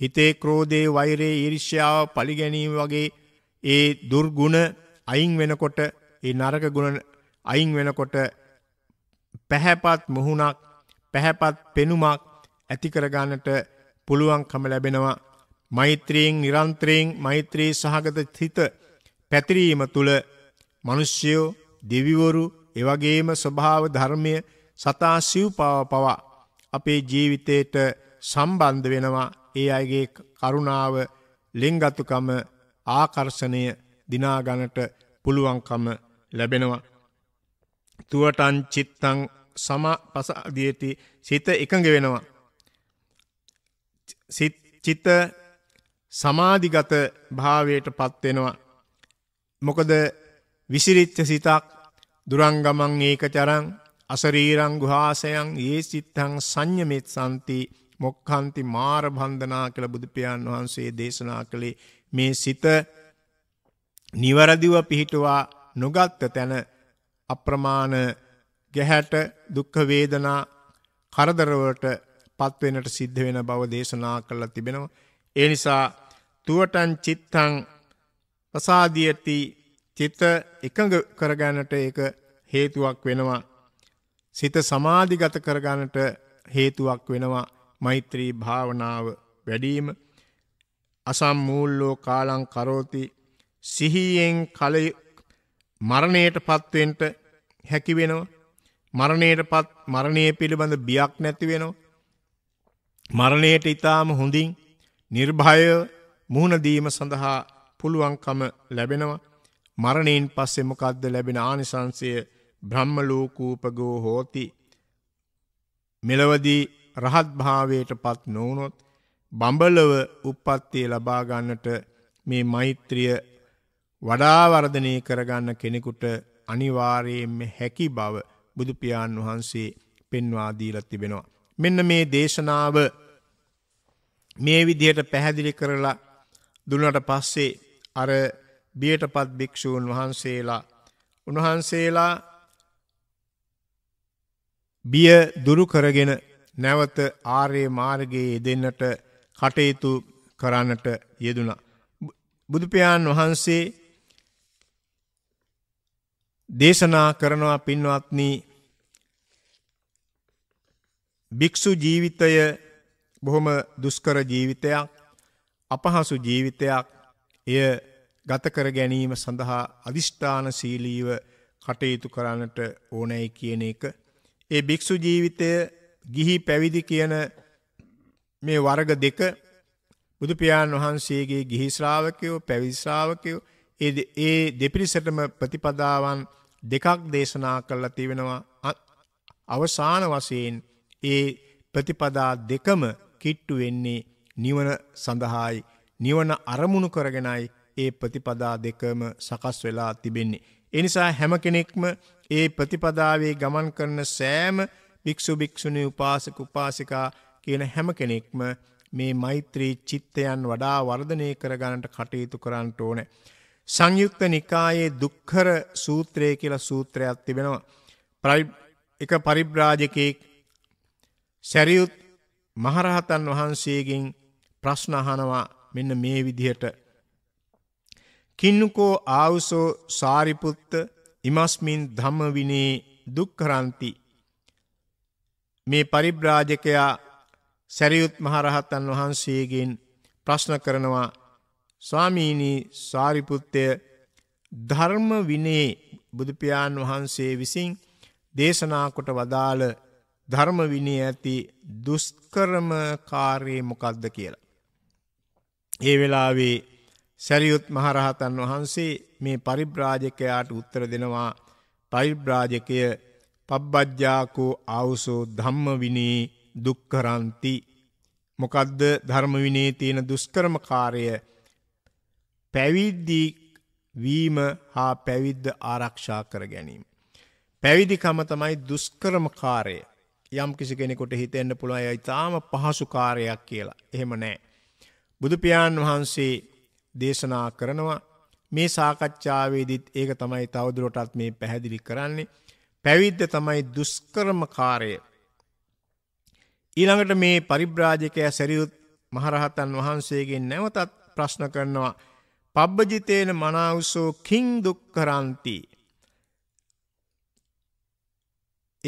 C: හිතේ ක්‍රෝධේ වෛරේ ඊර්ෂ්‍යාව පලිගැනීම වගේ ඒ දුර්ගුණ අයින් වෙනකොට ඒ නරක ගුණ අයින් වෙනකොට පැහැපත් මුහුණක් පැහැපත් පෙනුමක් ඇති කරගන්නට පුළුවන්කම ලැබෙනවා මෛත්‍රියෙන් නිරන්තරයෙන් මෛත්‍රී සහගත හිත පැතිරීම තුල මිනිස්යෝ දෙවිවරු එවැගේම ස්වභාව ධර්මය සතා සිව්පාව පවා අපේ ජීවිතයට සම්බන්ධ වෙනවා ඒ අයගේ කරුණාව ලෙන්ගතුකම ආකර්ෂණය දිනා ගන්නට පුළුවන්කම ලැබෙනවා. තුවටන් චිත්තං සමපසදීති සිත එකඟ වෙනවා. චිත සමාධිගත භාවයටපත් වෙනවා. මොකද විසිරිච්ච සිතක් දුරංගමං ඒකචරං අසරීරං ගුහාසයන් ඒ සිත්තං සංයමෙත් සම්ති මොක්ඛන්ති මාර බන්ධනා කියලා බුදු පියාණන් වහන්සේ දේශනා කළේ මේ සිත නිවරදිව පිහිටුවා නොගත්ත තැන අප්‍රමාණ ගැහැට දුක්ඛ වේදනා කරදරවලට පත් වෙනට සිද්ධ වෙන බව දේශනා කළා තිබෙනවා. ඒ නිසා තුවටන් චිත්තං ප්‍රසාදීයති චිත එකඟ කරගන්නට ඒක හේතුවක් වෙනවා. සිත සමාධිගත කරගන්නට හේතුවක් වෙනවා මෛත්‍රී භාවනාව වැඩිම අසම්මූල්ලෝ කාලං කරෝති සිහියෙන් කල මරණයට පත්වෙන්ට හැකි වෙනවා. මරණයට පත් මරණය පිළිබඳ බියක් නැති වෙනවා. මරණයට ඉතාම හොඳින් නිර්භය මුහුණදීම සඳහා පුළුවන්කම ලැබෙනවා. මරණයෙන් පස්සේ මොකද්ද ලැබෙන ආනිසංසය බ්‍රහ්ම ලෝකූපගෝ හෝති. මෙලවදී රහත් භාවයට පත් නොවනොත් බඹලව උප්පත්තිය ලබා ගන්නට මේ මෛත්‍රිය වඩා වර්ධනය කරගන්න කෙනෙකුට අනිවාර්යයෙන්ම හැකි බව බුදු පියාණන් වහන්සේ පෙන්වා දීලා තිබෙනවා. මෙන්න මේ දේශනාව මේ විදිහට පැහැදිලි කරලා දුන්නට පස්සේ අර බියටපත් භික්ෂූන් වහන්සේලා උන්වහන්සේලා බිය දුරු කරගෙන නැවත ආර්ය මාර්ගයේ යෙදෙන්නට කටයුතු කරන්නට යෙදුණා. බුදුපියාණන් වහන්සේ දේශනා කරනවා පින්වත්නි භික්ෂු ජීවිතය බොහොම දුෂ්කර ජීවිතයක් අපහසු ජීවිතයක් එය ගතකර ගැනීම සඳහා අධිෂ්ඨාන සීලීව කටයුතු කරන්නට ඕනැයි කියන එක. ඒ භික්‍ෂු ජීවිතය ගිහි පැවිදි කියන මේ වර්ග දෙක බුදුපාණන් වහන්සේගේ ගිහිශ්‍රාවකයෝ පැවිශ්‍රාවකයෝ ඒ දෙපිරිසටම ප්‍රතිපදාවන් දෙකක් දේශනා කරලා තිවෙනවා අවසාන වශයෙන් ඒ ප්‍රතිපදා දෙකම කිට්ටු වෙන්නේ නිවන සඳහායි නිවන අරමුණු කරගෙනයි ඒ ප්‍රතිපදා දෙකම සකස් වෙලා තිබෙන්නේ. එනිසා හැම කෙනෙක්ම ඒ ප්‍රතිපදාවේ ගමන් කරන සෑම භික්ෂු භික්ෂුණී උපාසක උපාසිකා කියන හැම කෙනෙක්ම මේ මෛත්‍රී චිත්තයන් වඩා වර්ධනය කරගන්නට කටයුතු කරන්නට ඕනේ. සංයුක්ත නිකායේ දුක්කර සූත්‍රය කියලා සූත්‍රයක් තිබෙනවා. එක පරිබ්‍රාජකයෙක් සැරියුත් මහරහතන් වහන්සේගෙන් ප්‍රශ්න අහනවා මෙන්න මේ විදිහට. කින්නුකෝ ආවුසෝ සාරිපුත්ත ඉමස්මින් ධම්ම විනේ දුක්කරන්ති. මේ පරිබ්‍රාජකයා සැරියුත් මහරහතන් වහන්සේගෙන් ප්‍රශ්න කරනවා ස්වාමීනී සාරිපුත්තය ධර්ම විනේ බුදුපියාණන් වහන්සේ විසින් දේශනාකොට වදාළ ධර්ම විනේ ඇති දුස්කරම කාරයේ මොකක්ද කියලා. ඒ වෙලාවේ සැරියුත් මහරහතන් වහන්සේ මේ පරිබ්‍රාජකයාට උත්තර දෙනවා පරිබ්‍රාජකය පබ්බජ්ජාකෝ ආවුසෝ ධම්ම විනේ දුක්කරන්ති. මොකදද ධර්ම විනේ තියෙන දුස්කරම කාරය පැවිද්දී වීම හා පැවිද්ද ආරක්ෂා කර ගැනීම. පැවිදිකම තමයි දුස්කරම කාරය යම් කිසි කෙනෙකොට හිතෙන්න්න පුළුවන් ඉතාම පහසු කාරයක් කියලා එහෙම නෑ. බුදුපියාණන් වහන්සේ දේශනා කරනවා මේ සාකච්ඡාවේදිත් ඒක තමයි තවදුරටත් මේ පැහැදිලි කරන්නේ. පැවිද්ද තමයි දුස්කරම කාරය. ඊළඟට මේ පරිබ්‍රාජකය සැරියුත් මහරහතන් වහන්සේගෙන් නැවතත් ප්‍රශ්න කරනවා පබ්බජිතේන මනාවුසෝ කිං දුක්කරන්ති.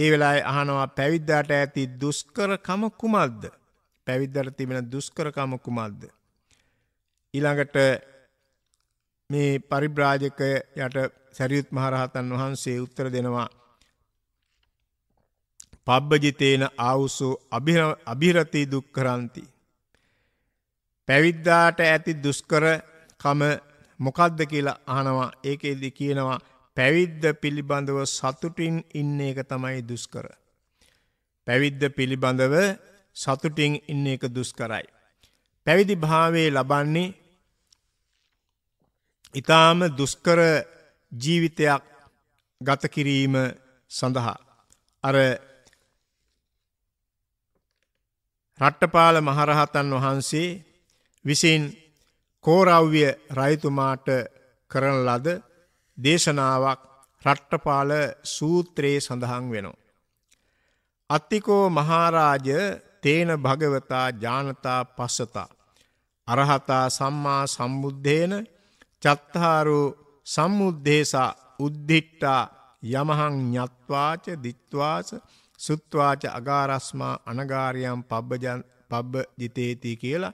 C: ඒ වෙලායි අහනවා පැවිද්දාට ඇති දුස්කරකම කුමක්ද. පැවිද්දර තිබෙන දුස්කරකම කුමක්ද. ඉළඟට මේ පරිබ්‍රාජක යට සැරියුත් මහරහතන් වහන්සේ උත්තර දෙනවා. පබ්බජිතේන ආවුසු අභිරතී දුක්කරන්ති. පැවිද්දාට ඇති දුස්කර කම මොකක්ද කියලා අහනවා ඒකෙදි කියනවා පැවිද්ද පිළිබඳව සතුටින් ඉන්න එක තමයි දුස්කර. පැවිද්ද පිළිබඳව සතුටින් ඉන්න එක දුස්කරයි. පැවිදි භාවේ ලබන්නේ ඉතාම දුස්කර ජීවිතයක් ගතකිරීම සඳහා. අර රට්ටපාල මහරහතන් වහන්සේ විසින් කෝරව්‍ය රයිතුමාට කරන ලද දේශනාවක් රට්ටපාල සූත්‍රයේ සඳහන් වෙනවා. අත්තිකෝ මහාරාජ තේන භගවතා ජානතා පස්සතා. අරහතා සම්මා සම්බුද්ධේන චත්තාරු සම්මුද්දේසා උද්ධිට්ටා යමහං ඥත්වාච දිත්වාස සුත්වාච අගාරස්මා අනගාරයම් පබ්බ ජිතේති කියලා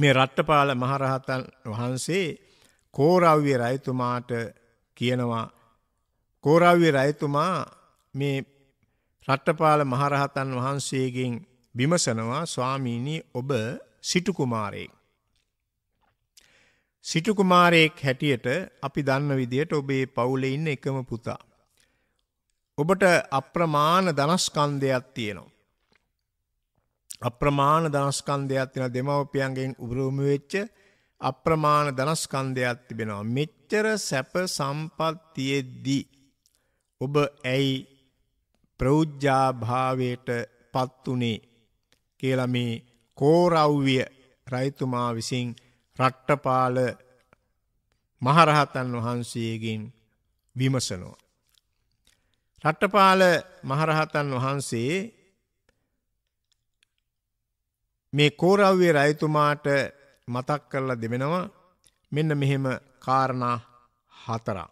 C: මේ රට්ටපාල මහරහතන් වහන්සේ කෝරව්‍ය රජතුමාට කියනවා කෝරව්‍ය රජතුමා මේ රට්ටපාල මහරහතන් වහන්සේගෙන් විමසනවා ස්වාමීනි ඔබ සිටු කුමාරයෙක් සිටු කුමාරයෙක් හැටියට අපි දන්න විදියට ඔබේ පවුලේ ඉන්න එකම පුතා ඔබට අප්‍රමාණ ධනස්කන්ධයක් තියෙනවා අප්‍රමාණ ධනස්කන්ධයක් තියෙන දෙමව්පියන්ගෙන් උරුම වෙච්ච අප්‍රමාණ ධනස්කන්ධයක් තිබෙනවා. මෙච්චර සැප සම්පත් තියෙද්දි ඔබ ඇයි ප්‍රෞජ්ජා භාවයට පත් උනේ කියලා මේ කෝරව්‍ය රයිතුමා විසින් රට්ටපාල මහරහතන් වහන්සේගෙන් විමසනවා. රට්ටපාල මහරහතන් වහන්සේ මේ කෝරව්වේ රයිතුමාට මතක් කරලා දෙවෙනවා මෙන්න මෙහෙම කාරණා හතරක්.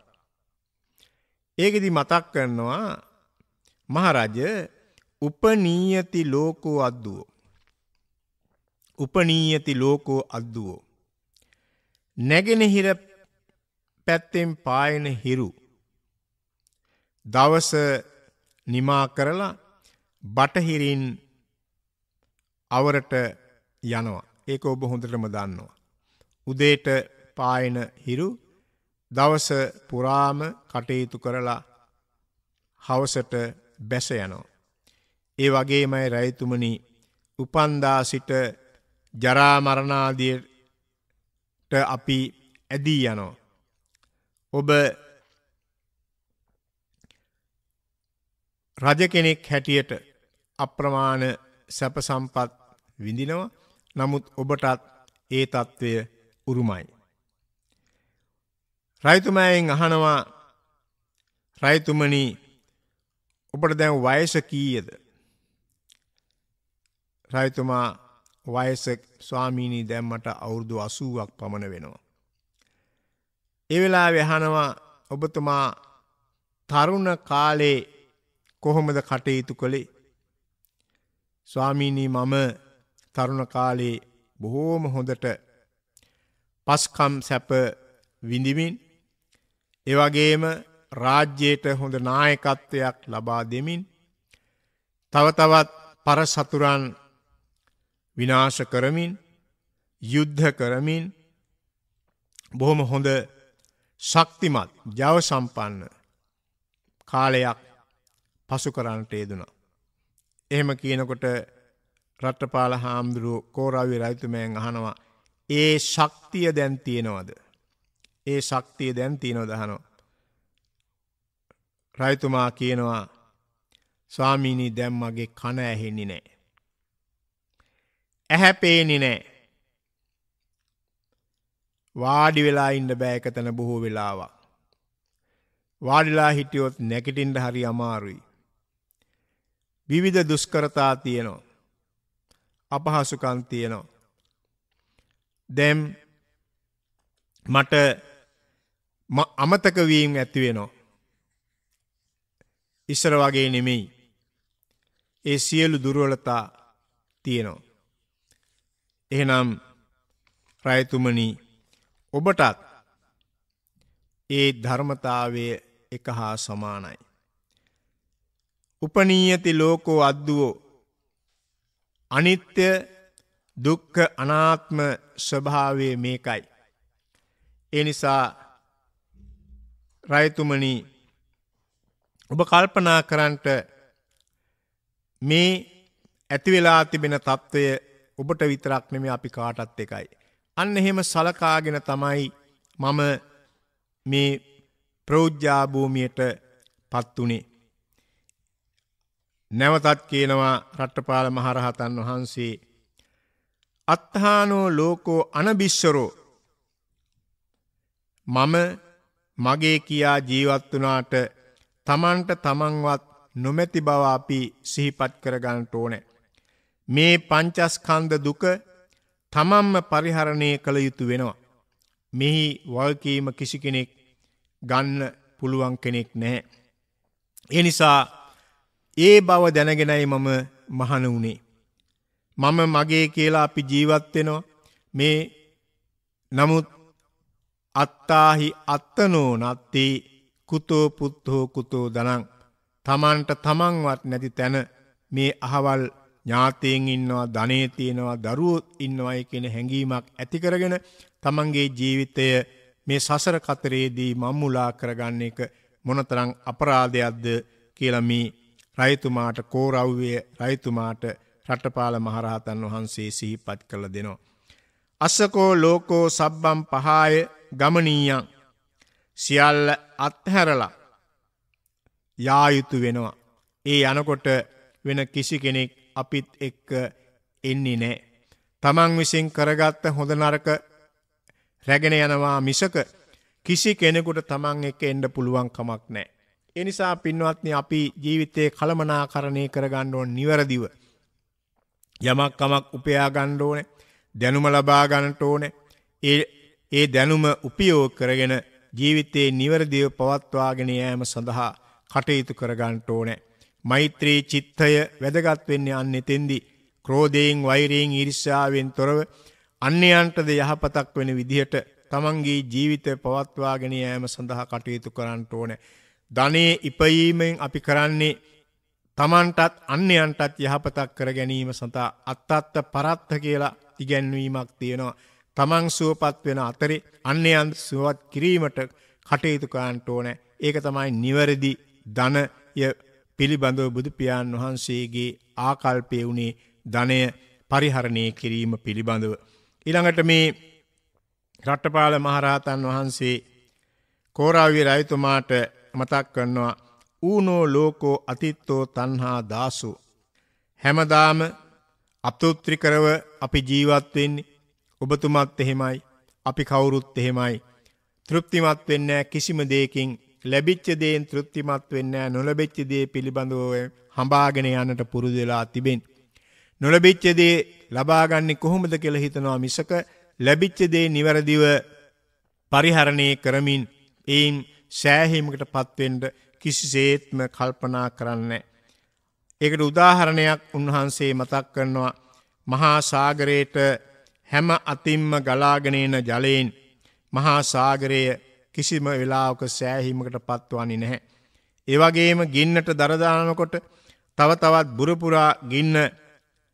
C: ඒකෙදි මතක් කරනවා මහරජ උපනීයති ලෝකෝ අද්දුවෝ. උපනීයති ලෝකෝ අද්දුවෝ. නැගෙනහිර පැත්තෙන් පායන හිරු. දවස නිමා කරලා බටහිරින් අවරට යනවා. ඒක ඔබ හොඳටම දන්නවා. උදේට පායන හිරු දවස පුරාම කටයුතු කරලා හවසට බැස යනවා. ඒ වගේමයි රැයිතුමනි උපන්දා සිට ජරාමරණාදියට අපි ඇදී යනවා. ඔබ රජ කෙනෙක් හැටියට අප්‍රමාණ සැපසම්පත් විඳිනවා නමුත් ඔබටත් ඒ තත්ත්වය උරුමයි. රයිතුමෑයෙන් අහනවා රයිතුමනී ඔබට දැන් වයස කීයද. රයිතුමා වයසෙක් ස්වාමීණී දැම්මට අවුරුදු අසුවක් පමණ වෙනවා. එවෙලා වෙහනවා ඔබතුමා තරුණ කාලේ කොහොමද කටයුතු කළේ ස්වාමීණී මම තරුණ කාලේ බොහෝම හොඳට පස්කම් සැප විඳිමින් එවගේම රාජ්‍යයට හොඳ නායකත්වයක් ලබා දෙමින් තවතවත් පරසතුරන් විනාශ කරමින් යුද්ධ කරමින් බොහොම හොඳ ශක්තිමත් ජව සම්පන්න කාලයක් පසු කරන්නට යෙදුණා. එහෙම කියනකොට රට්ටපාල හාමුදුරුව කෝරවි රයිතුමයන් අහනවා ඒ ශක්තිය දැන් තියෙනවද. ඒ ශක්තිය දැන් තියනො දහනෝ. රයිතුමා කියනවා ස්වාමීණී දැම් මගේ කන ඇහෙන්නි නෑ. ඇහැ පේනි නෑ. වාඩි වෙලා ඉන්න බෑකතන බොහෝ වෙලාවක්. වාඩිලා හිටියොත් නැකටින්ට හරි අමාරුයි. විවිධ දුස්කරතා තියනවා. අපහසුකන් තියෙනවා. දැම් මට අමතකවීම් ඇතිවෙනවා. ඉස්සර වගේ නෙමෙයි. ඒ සියලු දුර්වලතා තියෙනවා. එහෙනම් රයතුමනි ඔබටත් ඒ ධර්මතාවය එක හා සමානයි. උපනීයති ලෝකෝ අද්දුවෝ අනිත්‍ය දුක්ඛ අනාත්ම ස්වභාවය මේකයි. ඒ නිසා රයිතුමනි ඔබ කල්පනා කරන්නට මේ ඇති වෙලා තිබෙන తত্ত্বය ඔබට විතරක් නෙමෙයි අපි කාටත් එකයි. අන්න එහෙම සලකාගෙන තමයි මම මේ ප්‍රෞජ්‍යා භූමියට පත් උනේ. නැවතත් කියනවා රට්ටපාල මහරහතන් වහන්සේ අත්හානෝ ලෝකෝ අනබිශ්වරෝ මම මගේ කියා ජීවත් වනාට තමන්ට තමන්වත් නොමැති බව අපි සිහිපත් කරගන්නට ඕනෑ. මේ පංචස්කන්ධ දුක තමන්ම පරිහරණය කළ යුතු වෙනවා. මෙහි වල්කීම කිසි කෙනෙක් ගන්න පුළුවන් කෙනෙක් නැහැ. එනිසා ඒ බව දැනගෙනයි මම මහන වුණේ. මම මගේ කියලා අපි ජීවත් වෙනවා. මේ නමුත් අත්තාහි අත්තනෝ නත්ති කුතෝ පුත්තෝ කුතෝ දනං තමන්ට තමන්වත් නැති තැන මේ අහවල් ඥාතයෙන් ඉන්නවා ධනේ තියෙනවා දරුවොත් ඉන්නවයි කියන හැඟීමක් ඇති කරගෙන තමන්ගේ ජීවිතය මේ සසර කතරේදී මම්මුලා කරගන්න එක මොනතරම් අපරාධයක්ද කියලා මේ රයිතුමාට කෝරව්වය රයිතුමාට රටපාල මහරහතන් වහන්සේ සිහිපත් කළ දෙනවා. අස්සකෝ ලෝකෝ සබ්බම් පහාය ගමනීයන් සියල්ල අත්හැරලා යායුතු වෙනවා. ඒ අනකොට වෙන කිසි කෙනෙක් අපිත් එක්ක එන්නේ නෑ. තමන් විසින් කරගත්ත හොඳ නරක රැගෙන යනවා මිසක කිසි කෙනෙකුට තමන් එක එන්ඩ පුළුවන් කමක් නෑ. ඒ නිසා පින්වත්නි අපි ජීවිතේ කලමනාකරණය කරගන්න ඕන නිවැරදිව. යමක් කමක් උපයා ගන්න ඕනේ. දැනුම ලබා ගන්නට ඕනේ. ඒ ඒ දැනුම උපයෝග කරගෙන ජීවිතේ නිවැරදිව පවත්වාගෙන යාම සඳහා කටයුතු කරගන්න ඕනේ. මෛත්‍රී චිත්තය වැදගත් වෙන්නේ අන්න එතෙන්දී. ක්‍රෝධයෙන්, වෛරයෙන්, ඊර්ෂ්‍යාවෙන් තොරව අන්‍යයන්ටද යහපතක් වෙන විදිහට තමන්ගේ ජීවිතය පවත්වාගෙන යාම සඳහා කටයුතු කරන්න ඕනේ. ධනේ ඉපයීමෙන් අපි කරන්නේ තමන්ටත් අන්‍යයන්ටත් යහපතක් කර ගැනීම සඳහා අත්තත්ත පරත්ත කියලා ඉගැන්වීමක් තියෙනවා. තමන් සුවපත් වෙන අතරේ අන්‍යයන් සුවත් කිරීමට කටයුතු කරන්නට ඕනේ. ඒක තමයි නිවැරදි ධනය පිළිබඳව බුදුපියාණන් වහන්සේගේ ආකල්පය වුණේ ධනය පරිහරණය කිරීම පිළිබඳව. ඊළඟට මේ රට්ටපාල මහරහතන් වහන්සේ කෝරාවිය රජතුමාට මතක් කරනවා ඌනෝ ලෝකෝ අතිත්තෝ තන්හා දාසු. හැමදාම අපතෘත්‍රිකරව අපි ජීවත්වෙන්නේ ඔබතුමත් එහෙමයි අපි කවුරුත් එහෙමයි. තෘප්තිමත් වෙන්න කිසිම දේකින් ලැබිච්ච දේෙන් තෘප්තිමත් වෙන්න නොලබෙච්ච දේ පිළිබඳව හඹාගෙන යන්නට පුරුදුවෙලා තිබෙන්. නොලබිච්ච දේ ලබාගන්නේ කොහොමද කෙළ හිතනවා මිසක ලැබිච්ච දේ නිවැරදිව පරිහරණය කරමින් එයින් සෑහීමකට පත්වෙන්ඩ කිසිසේත්ම කල්පනා කරන්නේ. ඒකට උදාහරණයක් උන්වහන්සේ මතක් කරනවා මහා සාගරයට හැම අතිම්ම ගලාගෙනන ජලයෙන් මහා සාගරය කිසිම වෙලාවක සෑහීමකට පත්වන්නේ නැහැ. ඒවගේම ගින්නට දරදානකොට තව තවත් බුරපුරා ගින්න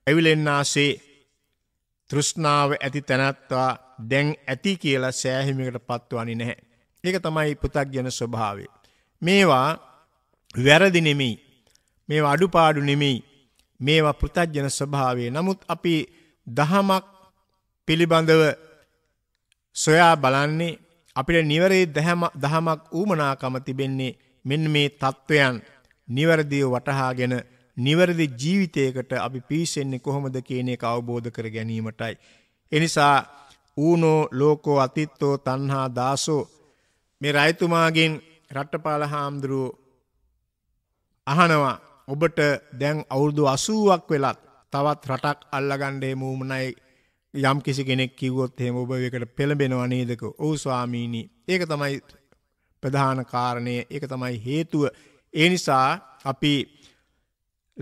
C: ඇවිලෙන්නාසේ තෘෂ්ණාව ඇති තැනැත්වා දැන් ඇති කියලා සෑහිමිකට පත්වනි නැහැ. ඒක තමයි පුතග්ජන ස්වභාවය. මේවා වැරදි නෙමෙයි. මේවා අඩුපාඩු නෙමෙයි. මේවා පුතග්ජන ස්වභාවය. නමුත් අපි දහමක් පිළිබඳව සොයා බලන්නේ අපිට නිවරේ දහමක් ඌමනාකම තිබෙන්නේ මෙන්න මේ தত্ত্বයන් නිවැරදිව වටහාගෙන නිවැරදි ජීවිතයකට අපි පීසෙන්නේ කොහොමද කියන එක අවබෝධ කර ගැනීමටයි. එනිසා ඌනෝ ලෝකෝ අතිත්තෝ තණ්හා දාසෝ මේ රයිතුමාගෙන් රට්ටපාල හාමුදුරුව අහනවා ඔබට දැන් අවුරුදු අසුවක් වෙලත් තවත් රටක් අල්ලගණ්ඩේ මූමනයි යම් කිසි කෙනෙක් කිවොත් හෙම ඔබයකට පෙළඹෙනවා නේදක ඔවු ස්වාමීණී ඒක තමයි ප්‍රධාන කාරණය ඒක තමයි හේතුව ඒ නිසා අපි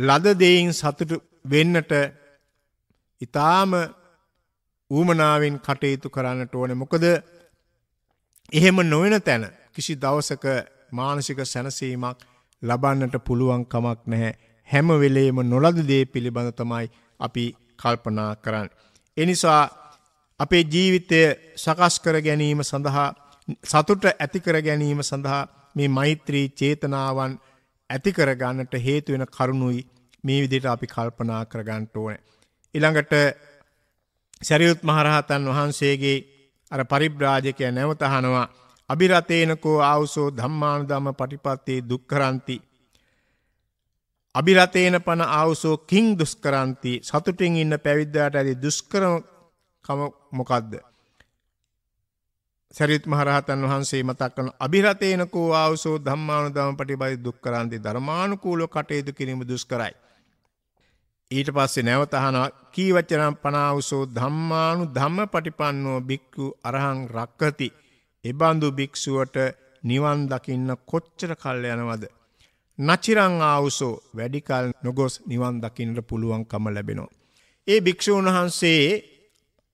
C: ලද දෙයින් සතුට වෙන්නට ඉතාම ඌමනාවෙන් කටයුතු කරන්නට ඕන මොකද එහෙම නොවෙන තැන කිසි දවසක මානසික සැනසීමක් ලබන්නට පුළුවන් කමක් නැහැ. හැම වෙලේම නොලද දේ පිළිබඳ තමයි අපි කල්පනා කරන්න. එනිසා අපේ ජීවිතය සකස් කර ගැනීම සඳහා සතුට ඇතිකර ගැනීම සඳහා මේ මෛත්‍රී චේතනාවන් ඇතිකර ගන්නට හේතුවෙන කරුණුයි මේ විදිට අපි කල්පනා කරගන්නට ඕන. ඉළඟට සැරියුත් මහරහතන් වහන්සේගේ අර පරිබ්‍රාජකය නැවතහනවා අභිරතේනකෝ ආවුසෝ ධම්මානුදම පටිපත්තේ දුක්කරන්ති. අභිරතේන පන ආවුසෝ කින් දුස්කරන්ති සතුටින් ඉන්න පැවිද්දාට ඇති දුස්කරකම මොකක්ද. සැරිත් මහරහතන් වහන්සේ මතක් වන අභිරතේනකෝ ආවුසෝ ධම්මානුදම පටිපති දුක්කරන්ති ධර්මානුකූලව කටයුතු කිරීම දුෂ්කරයි. ඊට පස්සේ නැවත අහනවා කීවචනම් පනාවසෝ ධම්මානු ධම්මපටිපන්නෝ භික්ඛු අරහං රක්කති. එබඳු භික්ෂුවට නිවන් දකින්න කොච්චර කල් යනවද? නචිරං ආවුසෝ වැඩි කල නොගොස් නිවන් දකින්නට පුළුවන්කම ලැබෙනවා. ඒ භික්ෂූන් වහන්සේ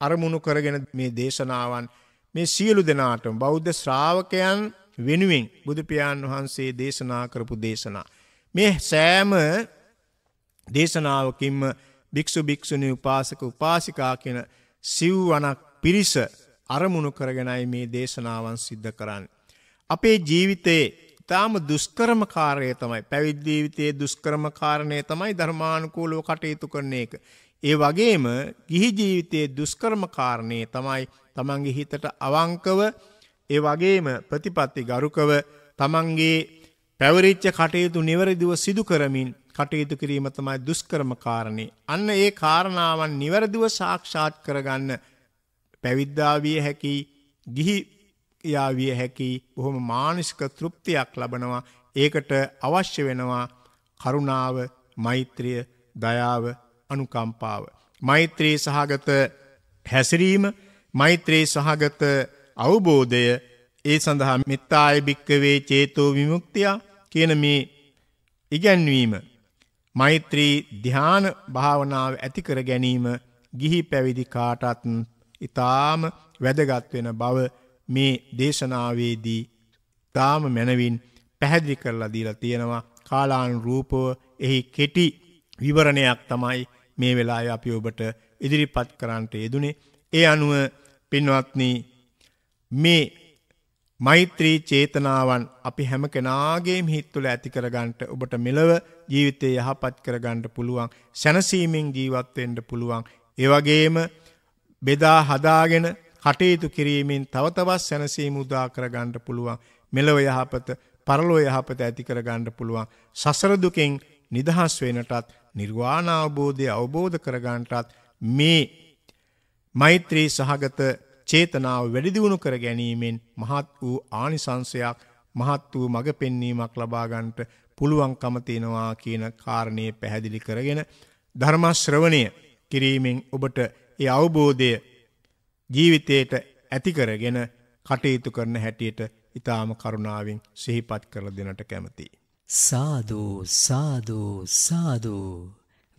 C: අරමුණු කරගෙන මේ දේශනාවන් මේ සියලු දෙනාටම බෞද්ධ ශ්‍රාවකයන් වෙනුවෙන් බුදු පියාණන් වහන්සේ දේශනා කරපු දේශනා මේ සෑම දේශනාවකින්ම භික්ෂු භික්ෂුණී උපාසක උපාසිකා කියන සිව්වණක් පිරිස අරමුණු කරගෙනයි මේ දේශනාවන් සිද්ධ කරන්නේ. අපේ ජීවිතයේ ඊටාම දුෂ්කරම කාර්යය තමයි පැවිදි ජීවිතයේ දුෂ්කරම කාරණේ තමයි ධර්මානුකූලව කටයුතු කරන එක. ඒ වගේම ගිහි ජීවිතයේ දුෂ්කරම කාරණේ තමයි තමන්ගේ හිතට අවංකව ඒ වගේම ප්‍රතිපත්ති ගරුකව තමන්ගේ පැවරිච්ච කටයුතු නිවැරදිව සිදු කරමින් කටයුතු කිරීම තමයි දුෂ්කරම කාරණේ. අන්න ඒ කාරණාවන් නිවැරදිව සාක්ෂාත් කරගන්න පැවිද්දා විය හැකි, ගිහි යා විය හැකි බොහොම මානසික තෘප්තියක් ලබනවා. ඒකට අවශ්‍ය වෙනවා කරුණාව, මෛත්‍රිය, දයාව, අනුකම්පාව. මෛත්‍රී සහගත හැසිරීම, මෛත්‍රී සහගත අවබෝධය ඒ සඳහා මෙත්තාය භික්කවේ චේතෝ විමුක්තිය කියන මේ ඉගැන්වීම මෛත්‍රී ධ්‍යාන භාවනාව ඇති කර ගැනීම ගිහි පැවිදි කාටත් ඊටාම වැදගත් වෙන බව මේ දේශනාවේදී ඊටාම මනවින් පැහැදිලි කරලා දීලා තියෙනවා කාලානුරූපව එහි කෙටි විවරණයක් තමයි මේ වෙලාවේ අපි ඔබට ඉදිරිපත් කරන්නට යෙදුනේ ඒ අනුව පින්වත්නි මේ මෛත්‍රී චේතනාවන් අපි හැම කෙනාගේම හිත් තුළ ඇති කරගන්නට ඔබට මෙලව ජීවිතය යහපත් කරගන්න පුළුවන් සැනසීමෙන් ජීවත් වෙන්න පුළුවන් ඒ වගේම බෙදා හදාගෙන කටයුතු කිරීමෙන් තව තවත් සැනසීම උදා කරගන්න පුළුවන් මෙලව යහපත පරලෝ යහපත ඇති කරගන්න පුළුවන් සසර දුකෙන් නිදහස් වෙනටත් නිර්වාණ අවබෝධය අවබෝධ කරගන්නටත් මේ මෛත්‍රී සහගත චේතනාව වැඩි දියුණු කර ගැනීමෙන් මහත් වූ ආනිසංශයක් මහත් වූ මඟ පෙන්වීමක් ලබා ගන්නට පුළුවන්කම තියෙනවා කියන කාරණය පැහැදිලි කරගෙන ධර්මශ්‍රවණය කිරීමෙන් ඔබට ඒ අවබෝධය ජීවිතයට ඇති කරගෙන කටයුතු කරන හැටියට ඊටාම කරුණාවෙන් සිහිපත් කරලා දෙනට කැමතියි.
A: සාදු සාදු සාදු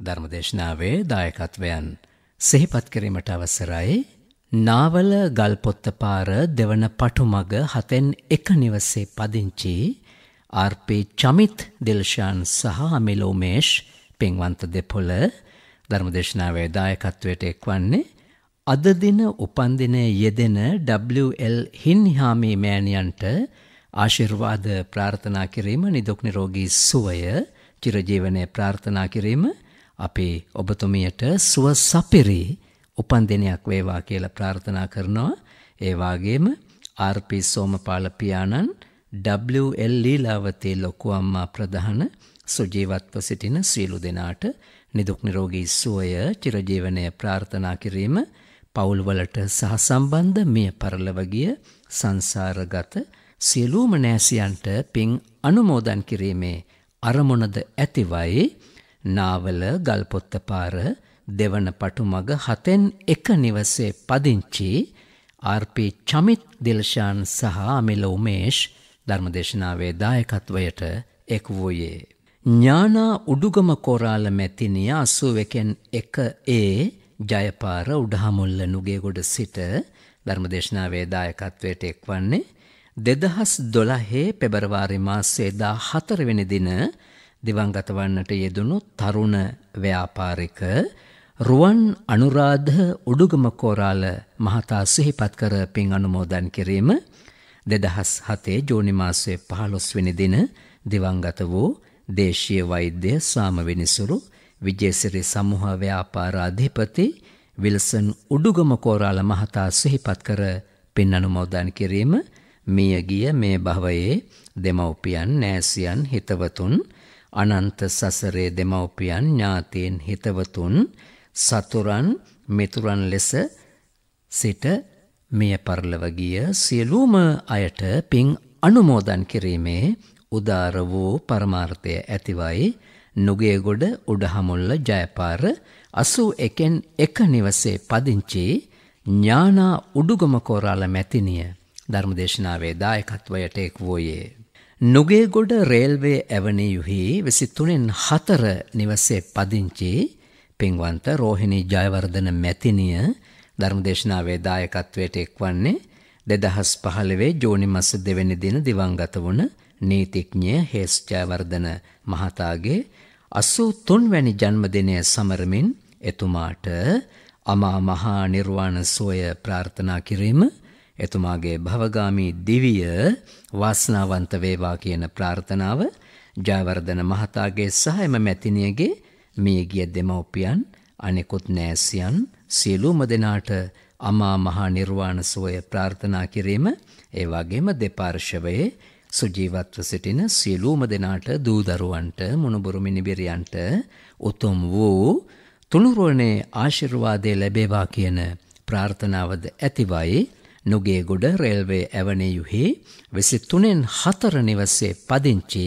A: ධර්මදේශනාවේ දායකත්වයන් සිහිපත් කිරීමට අවසරයි නාවල ගල්පොත්ත පාර දෙවන පටුමග හතෙන් එක නිවසේ පදිංචි ආර්පේ චමිත් දිල්ෂාන් සහ මිලෝමේෂ් පෙන්වන්ත දෙපොළ ධර්මදේශනාවේ දායකත්වයට එක්වන්නේ අද දින උපන්දිනයේ යෙදෙන WL හින්හාමි මෑණියන්ට ආශිර්වාද ප්‍රාර්ථනා කිරීම නිදුක් නිරෝගී සුවය චිරජීවනයේ ප්‍රාර්ථනා කිරීම අපේ ඔබතුමියට සුව සපිරි උපන්දිනයක් වේවා කියලා ප්‍රාර්ථනා කරනවා ඒ වගේම ආර්.පී. සෝමපාල පියාණන් WL ලීලාවතේ ලොකු අම්මා ප්‍රධාන සුජීවත්ව සිටින සියලු දෙනාට නිදුක් නිරෝගී සුවය චිරජීවනය ප්‍රාර්ථනා කිරීම පවුල්වලට සහසම්බන්ධ මිය පරලව ගිය සංසාරගත සියලුම නෑසියන්ට පින් අනුමෝදන් කිරීමේ අරමුණද ඇතිවයි නාවල ගල්පොත්ත පාර දෙවන පටුමග හතෙන් එක නිවසේ පදිංචි ආර්.පී. චමිත් දිල්ෂාන් සහ අමිල උමේෂ් ධර්මදේශනාවේ දායකත්වයට එක් වූයේ. ඥානා උඩුගම කොරාල මැතිනිය අසුවකෙන් එක ඒ ජයපාර උඩහමුල්ල නුගේගොඩ සිට ධර්මදේශනාවේ දායකත්වයට එක්වන්නේ දෙදහස් දොළහේ පෙබරවාරි මාස්සේදා හතරවෙනි දින දිවංගත වන්නට යෙදුණු තරුණ ව්‍යාපාරික රුවන් අනුරාධ උඩුගම කෝරාල මහතා සිහිපත් කර පින් අනුමෝදන් කිරීම දෙදහස් හතේ ජෝනිමාසය පහළොස්වෙනි දින දිවංගත වූ දේශීය වෛද්‍ය ස්වාමවෙනිසුරු විජේසිරි සමූහ ව්‍යාපාරාධිපති විල්සන් උඩුගම කෝරාල මහතා සිහිපත් කර පින් අනුමෝදන් කිරීම මියගිය මේ භවයේ දෙමව්පියන් නෑසියන් හිතවතුන් අනන්ත සසරේ දෙමව්පියන් ඥාතීන් හිතවතුන් සතුරන් මිතුරන් ලෙස සිට මිය පරලව ගිය සියලුම අයට පින් අනුමෝදන් කිරීමේ උදාර වූ පරමාර්ථය ඇතිවයි නුගේගොඩ උඩහමුල්ල ජයපාර 81න් 1 නිවසේ පදිංචි ඥානා උඩුගම කොරාල මැතිණිය ධර්මදේශනාවේ දායකත්වයට එක් වූයේ නුගේගොඩ රේල්වේ ඇවනියුහි 23න් 4 නිවසේ පදිංචි පින්වන්ත රෝහිණී ජයවර්ධන මැතිණිය ධර්මදේශනාවේ දායකත්වයට එක්වන්නේ 2015 ජූනි මාස 2 වෙනි දින දිවංගත වුණ නීතිඥය හේස්ජයවර්ධන මහතාගේ 83 වැනි ජන්මදිනය සමරමින් එතුමාට අමා මහ නිර්වාණ සෝය ප්‍රාර්ථනා කිරීම එතුමාගේ භවගාමී දිවිය වාසනාවන්ත වේවා කියන ප්‍රාර්ථනාව ජයවර්ධන මහතාගේ සහ එම මැතිණියගේ මියගිය දෙමව්පියන් අනෙකුත් නෑසියන් සියලුම දෙනාට අමා මහා නිර්වාණ සුවය ප්‍රාර්ථනා කිරීම ඒ වගේම දෙපාර්ශවයේ සුජීවත්ව සිටින සියලුම දෙනාට දූ දරුවන්ට මුණුබුරු මිනිබිරියන්ට උතුම් වූ තුනුරුවනේ ආශිර්වාදය ලැබේවා කියන ප්‍රාර්ථනාවද ඇතිවයි නුගේගොඩ රේල්වේ ඇවනයුහි විසි තුනෙන් හතර නිවසේ පදිංචි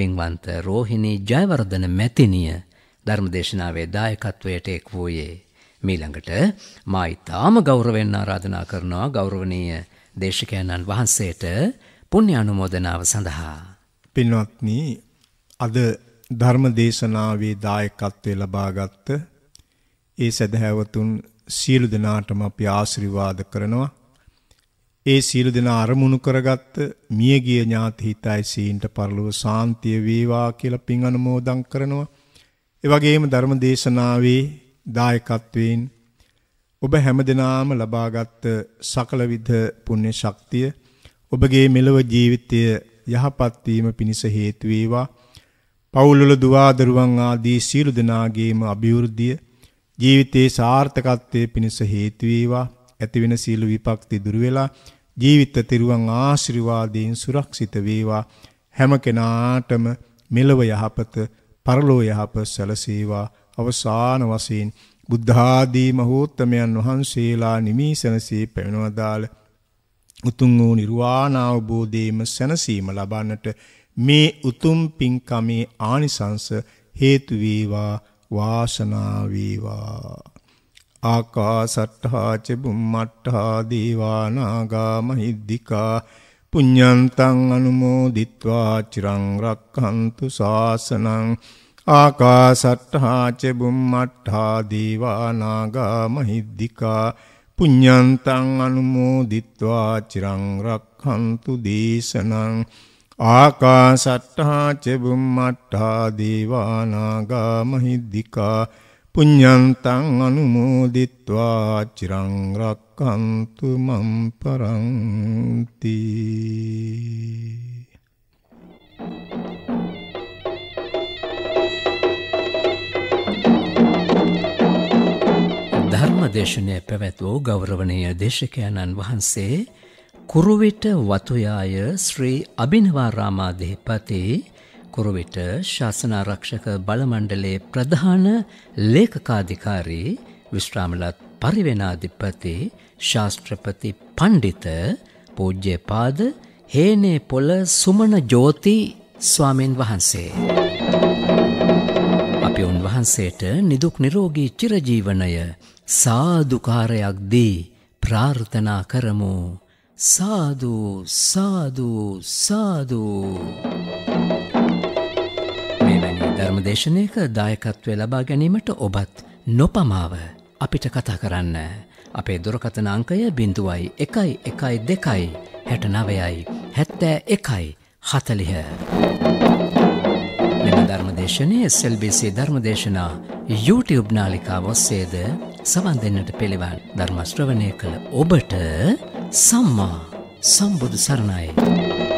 A: පින්වන්ත රෝහිණී ජයවර්ධන මැතිනිය ධර්මදේශනාවේ දායකත්වයට එක් වූයේ. මීළඟට මා ඉතාම ගෞරවෙන් ආරාධනා කරනවා ගෞරවනීය දේශකයන්න් වහන්සේට පුණ්‍ය අනුමෝදනාව සඳහා. පින්වත්නි
C: අද ධර්ම දේශනාවේ දායකත්වය ලබාගත් ඒ සදහැවතුන් සියලු දෙනාටම අපි ආශිර්වාද කරනවා. ඒ සියලු දෙනා අරමුණු කරගත්ත මියගිය ඥාති හිතයි සීන්ට පරලොව සාන්තිය වේවා කියලා පින් අනුමෝදන් කරනවා. ඒ වගේම ධර්ම දේශනාවේ දායකත්වයෙන් ඔබ හැමදෙනාම ලබාගත් සකල විධ පුණ්‍ය ශක්තිය ඔබගේ මෙලව ජීවිතය යහපත් වීම පිණිස හේතු වේවා. පවුල්වල දුවාදරුවන් ආදී සියලු දෙනාගේම අභිවෘද්ධිය ජීවිතයේ සාර්ථකත්වයේ පිණිස හේතු වේවා. ඇතිවෙන සියලු විපක්ති දුර වෙලා ජීවිත තිරුවන් ආශිර්වාදයෙන් සුරක්ෂිත වේවා. හැම කෙනාටම මෙලව යහපත, පරලෝ යහපත සැලසේවා. අවසාන වශයෙන් බුද්ධාදී මහෝත්තමයන් වහන්සේලා නිමිසනසේ පැමිණවදාළ උතුම් වූ නිර්වාණ අවබෝධයේම සැනසීම ලබන්නට මේ උතුම් පින්කමේ ආනිසංස හේතු වේවා වාසනා වේවා ආකාසට්ඨා ච බුම්මට්ඨා දේවා නාග මහිද්దికා පුඤ්ඤන්තං අනුමෝදිත්වා චිරං රක්ඛන්තු ශාසනං ආකාසට්ඨාච බුම්මට්ඨා දීවානාගා මහිද්దికා පුඤ්ඤන්තං අනුමෝදිත්වා චිරං රක්ඛන්තු දේශනං ආකාසට්ඨාච බුම්මට්ඨා දීවානාගා මහිද්దికා පුඤ්ඤන්තං අනුමෝදිත්වා චිරං රක්ඛන්තු මම් පරන්ති
A: ධර්ම දේශනය පැවැත්වූ ගෞරවනය දේශකයණන් වහන්සේ කුරුවිට වතුයාය ශ්‍රී අභිනවාරාමාධහිපතේ කුරුවිට ශාසනාරක්ෂක බලමණ්ඩලේ ප්‍රධාන ලේකකාධිකාරී විශ්‍රාමලත් පරිවෙනාධිපති ශාස්ත්‍රපති පණ්ඩිත පූජ්‍යපාද හේනේ පොළ සුමන ජෝති ස්වාමීන් වහන්සේ. අපි උන්වහන්සේට නිදුක් නිරෝගී චිරජීවනය සාදුකාරයක් දී ප්‍රාර්ථනා කරමු සාදු සාදු සාදු මෙවැනි ධර්මදේශනයක දායකත්වය ලබා ගැනීමට ඔබත් නොපමාව අපිට කතා කරන්න අපේ දුරකථන අංකය බිඳුවයි එකයි එකයි දෙකයි හැට නවයයි හැත්තෑ එකයි හතලිහ. මෙම ධර්මදේශනය සෙල්බිසි ධර්මදේශනා YouTube නාලිකා ඔස්සේද සවන් දෙන්නට පිළිවන් ධර්මශ්‍රවණය කළ ඔබට සම්මා සම්බුදු සරණයි.